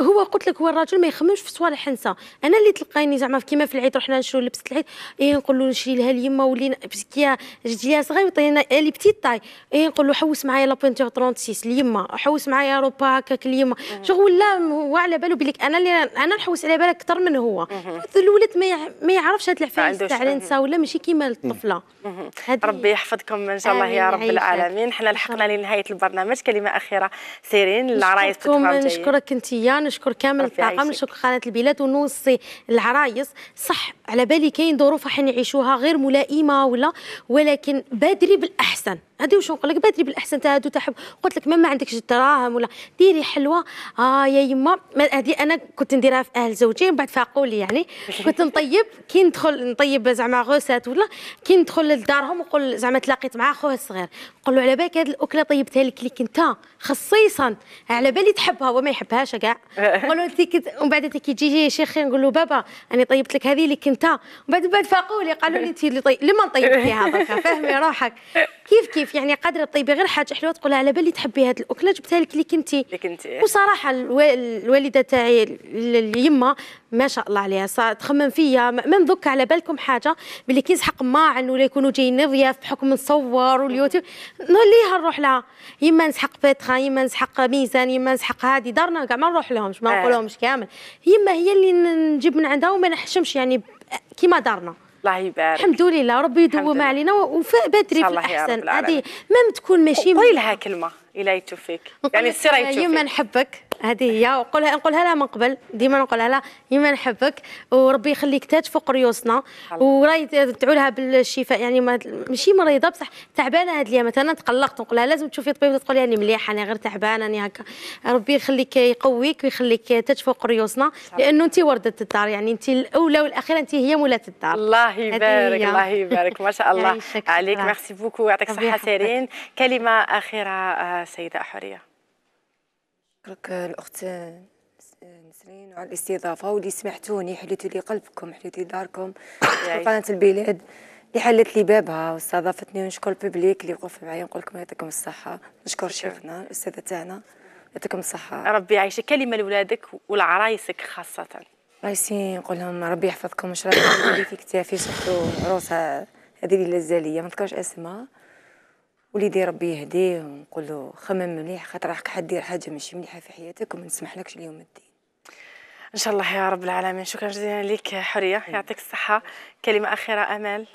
هو قلت لك هو الراجل ما يخممش في صوالح النساء انا اللي تلقاني زعما كيما في العيد رحنا نشرو لبس العيد ايه نقول له نشري لها اليما ولينا بسكيا جديا صغير وطينا لي بتيت طاي ايه نقول له حوس معايا لا بونتور 36 اليما حوس معايا روبا هكاك اليما شغل ولا هو على بالو بليك انا اللي انا نحوس على بالك اكثر من هو الولد ما, ما يعرفش هاد العفايس تاع النساء ولا ماشي كيما الطفله ربي يحفظكم ان شاء الله يا رب العالمين حنا لحقنا لنهايه البرنامج كلمه اخيره سيرين العرايس نشكرك انت نشكر كامل الطاقم نشكر قناه البلاد ونوصي العرايس صح على بالي كاين ظروف راح نعيشوها غير ملائمه ولا ولكن بادري بالاحسن هذا واش نقول لك بدري بالاحسن تاع تحب قلت لك ما عندكش الدراهم ولا ديري حلوه اه يا يما هذه انا كنت نديرها في اهل زوجي من بعد فاقوا لي يعني كنت نطيب كي ندخل نطيب زعما غوسات ولا كي ندخل لدارهم نقول زعما تلاقيت مع خوها الصغير نقول له على بالك هذه الاكله طيبتها لك ليك انت خصيصا على بالي تحبها هو ما يحبهاش كاع نقول [laughs] له ومن بعد كي تجي شيخ نقول له بابا انا طيبت لك هذه لك انت ومن بعد فاقوا لي قالوا لي انت اللي طيب لما نطيب فيها فهمي روحك كيف كيف يعني قادره تطيبي غير حاجه حلوه تقولها على بالي تحبي هذه الاكله جبتها لك ليك انت ليك انت وصراحه الوالده تاعي اليمه ما شاء الله عليها تخمم فيا ميم دوك على بالكم حاجه باللي كي يسحق ماعن ولا يكونوا جايين ضياف بحكم نصور واليوتيوب نوليها نروح لها يما نسحق بيتخا يما نسحق ميزان يما نسحق هذه دارنا كاع ما نروح لهمش ما آه. نقولهمش كامل يما هي اللي نجيب من عندها وما نحشمش يعني كيما دارنا الله يبارك الحمد لله ربي يدوم علينا وفاء بدري في الاحسن هذه ما تكون ماشي قولي لها كلمه الى يتوفيك يعني السر يتوفيك يما نحبك هذه هي وقولها نقولها لها من قبل ديما نقولها لها يما نحبك وربي يخليك تاج فوق ريوسنا وراي تدعو لها بالشفاء يعني ماشي مريضه بصح تعبانه هذه الايام مثلا تقلقت نقول لها لازم تشوفي طبيب تقول لي يعني مليحه انا غير تعبانه راني هكا ربي يخليك يقويك ويخليك تاج فوق ريوسنا لانه انت ورده الدار يعني انت الاولى والاخيره انت هي مولات الدار الله يبارك الله يبارك ما شاء الله [laughs] عليك ميرسي بوكو يعطيك الصحه سيرين كلمه اخيره آه، سيدة السيدة أحرية شكرك الأخت نسرين على الاستضافة واللي سمعتوني حليتوا لي قلبكم حليتوا لي داركم [laughs] قناة البلاد اللي حلت لي بابها واستضافتني ونشكر الببليك اللي وقف معايا نقول لكم يعطيكم الصحة نشكر شيخنا الأستاذة تاعنا يعطيكم الصحة ربي يعيشك كلمة لولادك ولعرايسك خاصة رايسي نقول لهم ربي يحفظكم وش رايكم في كتافي شفتوا عروسة هذه اللي لازالية ما نذكرش اسمها وليدي ربي يهديه ونقول له خمم مليح خاطر راك حدير حاجه مش مليحه في حياتك وما نسمحلكش اليوم الدين ان شاء الله يا رب العالمين شكرا جزيلا لك حريه يعطيك الصحه كلمه اخيره امال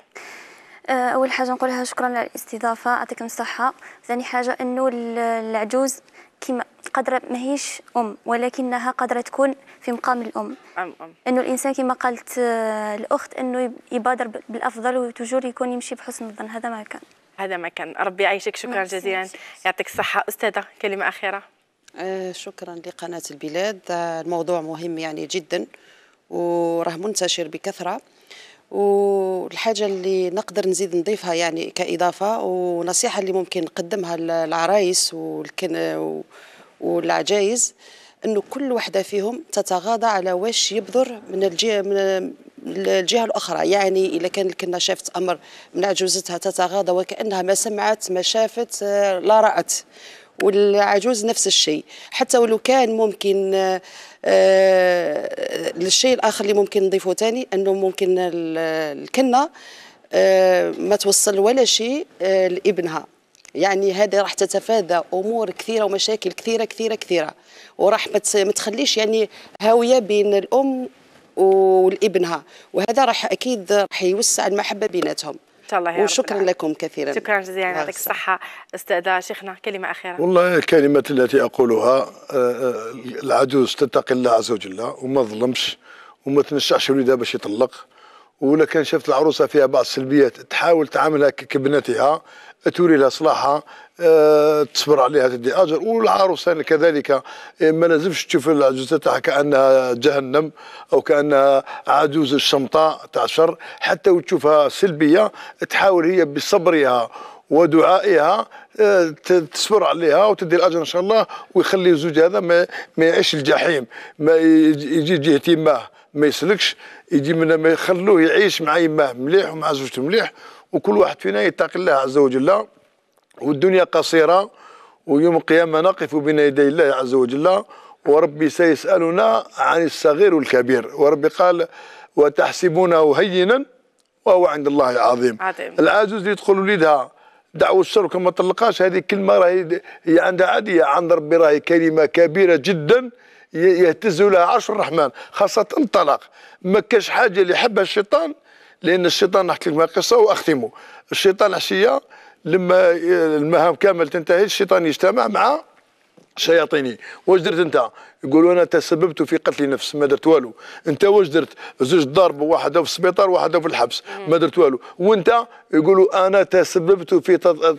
أه، اول حاجه نقولها شكرا على الاستضافه يعطيكم الصحه ثاني حاجه انه العجوز كما قادرة ماهيش أم ولكنها قادرة تكون في مقام الأم أم أم إنه الإنسان كما قالت آه، الأخت إنه يبادر بالأفضل وتجور يكون يمشي بحسن الظن هذا ما كان هذا ما كان ربي يعيشك شكرا جزيلا يعطيك الصحه استاذه كلمه اخيره آه، شكرا لقناه البلاد آه، الموضوع مهم يعني جدا وراه منتشر بكثره والحاجه اللي نقدر نزيد نضيفها يعني كاضافه ونصيحه اللي ممكن نقدمها للعرايس والكن والعجايز انه كل وحده فيهم تتغاضى على واش يبذر من الجي من الجهه الاخرى يعني اذا كان شافت امر من عجوزتها تتغاضى وكانها ما سمعت ما شافت آه، لا رات والعجوز نفس الشيء حتى ولو كان ممكن الشيء آه، آه، الاخر اللي ممكن نضيفه ثاني انه ممكن الكنه ما توصل ولا شيء لابنها يعني هذه راح تتفادى امور كثيره ومشاكل كثيره كثيره كثيره وراح ما تخليش يعني هاويه بين الام ولابنها وهذا راح اكيد راح يوسع المحبه بيناتهم الله يا وشكرا لكم كثيرا شكرا جزيلا يعطيك الصحه استاذه شيخنا كلمه اخيره والله الكلمه التي اقولها آه، آه، العجوز تتقي الله عز وجل وما ظلمش وما تنشعش وليدها باش يطلق ولا كان شافت العروسه فيها بعض السلبيات تحاول تعاملها كبنتها تولي لها صلاحها آه، تصبر عليها تدي اجر والعروس كذلك إيه، ما لازمش تشوف العجوزه تاعها كانها جهنم او كانها عجوز الشمطاء تاع الشر حتى وتشوفها سلبيه تحاول هي بصبرها ودعائها آه، تصبر عليها وتدي الاجر ان شاء الله ويخلي الزوج هذا ما, ما يعيش الجحيم ما يجي جهه ما ما يسلكش يجي من ما يخلوه يعيش مع يماه مليح ومع زوجته مليح وكل واحد فينا يتقي الله عز وجل والدنيا قصيرة ويوم القيامة نقف بين يدي الله عز وجل وربي سيسألنا عن الصغير والكبير وربي قال وتحسبونه هينا وهو عند الله عظيم عظيم العجوز اللي يدخل وليدها دعوة الشرك ما طلقاش هذه الكلمة راهي هي عندها عادية عند ربي راهي كلمة كبيرة جدا يهتز لها عرش الرحمن خاصة الطلاق ما كاش حاجة اللي يحبها الشيطان لان الشيطان نحكي لكم قصه واختمه الشيطان عشيه لما المهام كامل تنتهي الشيطان يجتمع مع شياطيني واش درت انت يقولوا انا تسببت في قتل نفس ما درت والو انت واش درت زوج ضرب واحد في السبيطار واحد في الحبس ما درت والو وانت يقولوا انا تسببت في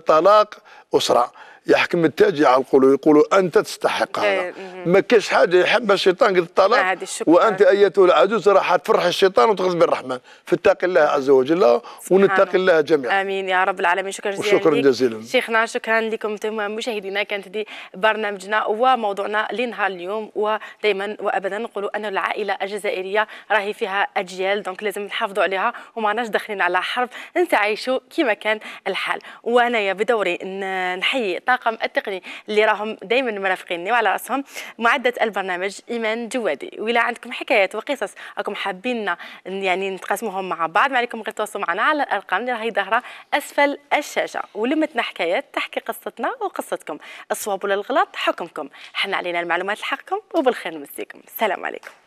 طلاق اسره يحكم التاجي على القلوب يقولوا انت تستحق إيه، هذا إيه. ما كاش حاجه يحبها الشيطان قد الطلاق وانت ايتها العجوز راح تفرح الشيطان وتغضب الرحمن فاتقي الله عز وجل ونتقي الله جميعا امين يا رب العالمين شكرا جزيلا شكرا جزيلا شيخنا شكرا لكم انتم مشاهدينا كانت دي برنامجنا وموضوعنا لنهار اليوم ودائما وابدا نقولوا ان العائله الجزائريه راهي فيها اجيال دونك لازم نحافظوا عليها وما راناش داخلين على حرب نتعايشوا كما كان الحال وانايا بدوري نحيي الطاقم التقني اللي راهم دائما مرافقيني وعلى راسهم معدة البرنامج ايمان جوادي ولا عندكم حكايات وقصص راكم حابين يعني نتقاسموهم مع بعض ما عليكم غير تواصلوا معنا على الارقام اللي راهي ظاهره اسفل الشاشه ولمتنا حكايات تحكي قصتنا وقصتكم الصواب ولا الغلط حكمكم حنا علينا المعلومات لحقكم وبالخير نمسيكم السلام عليكم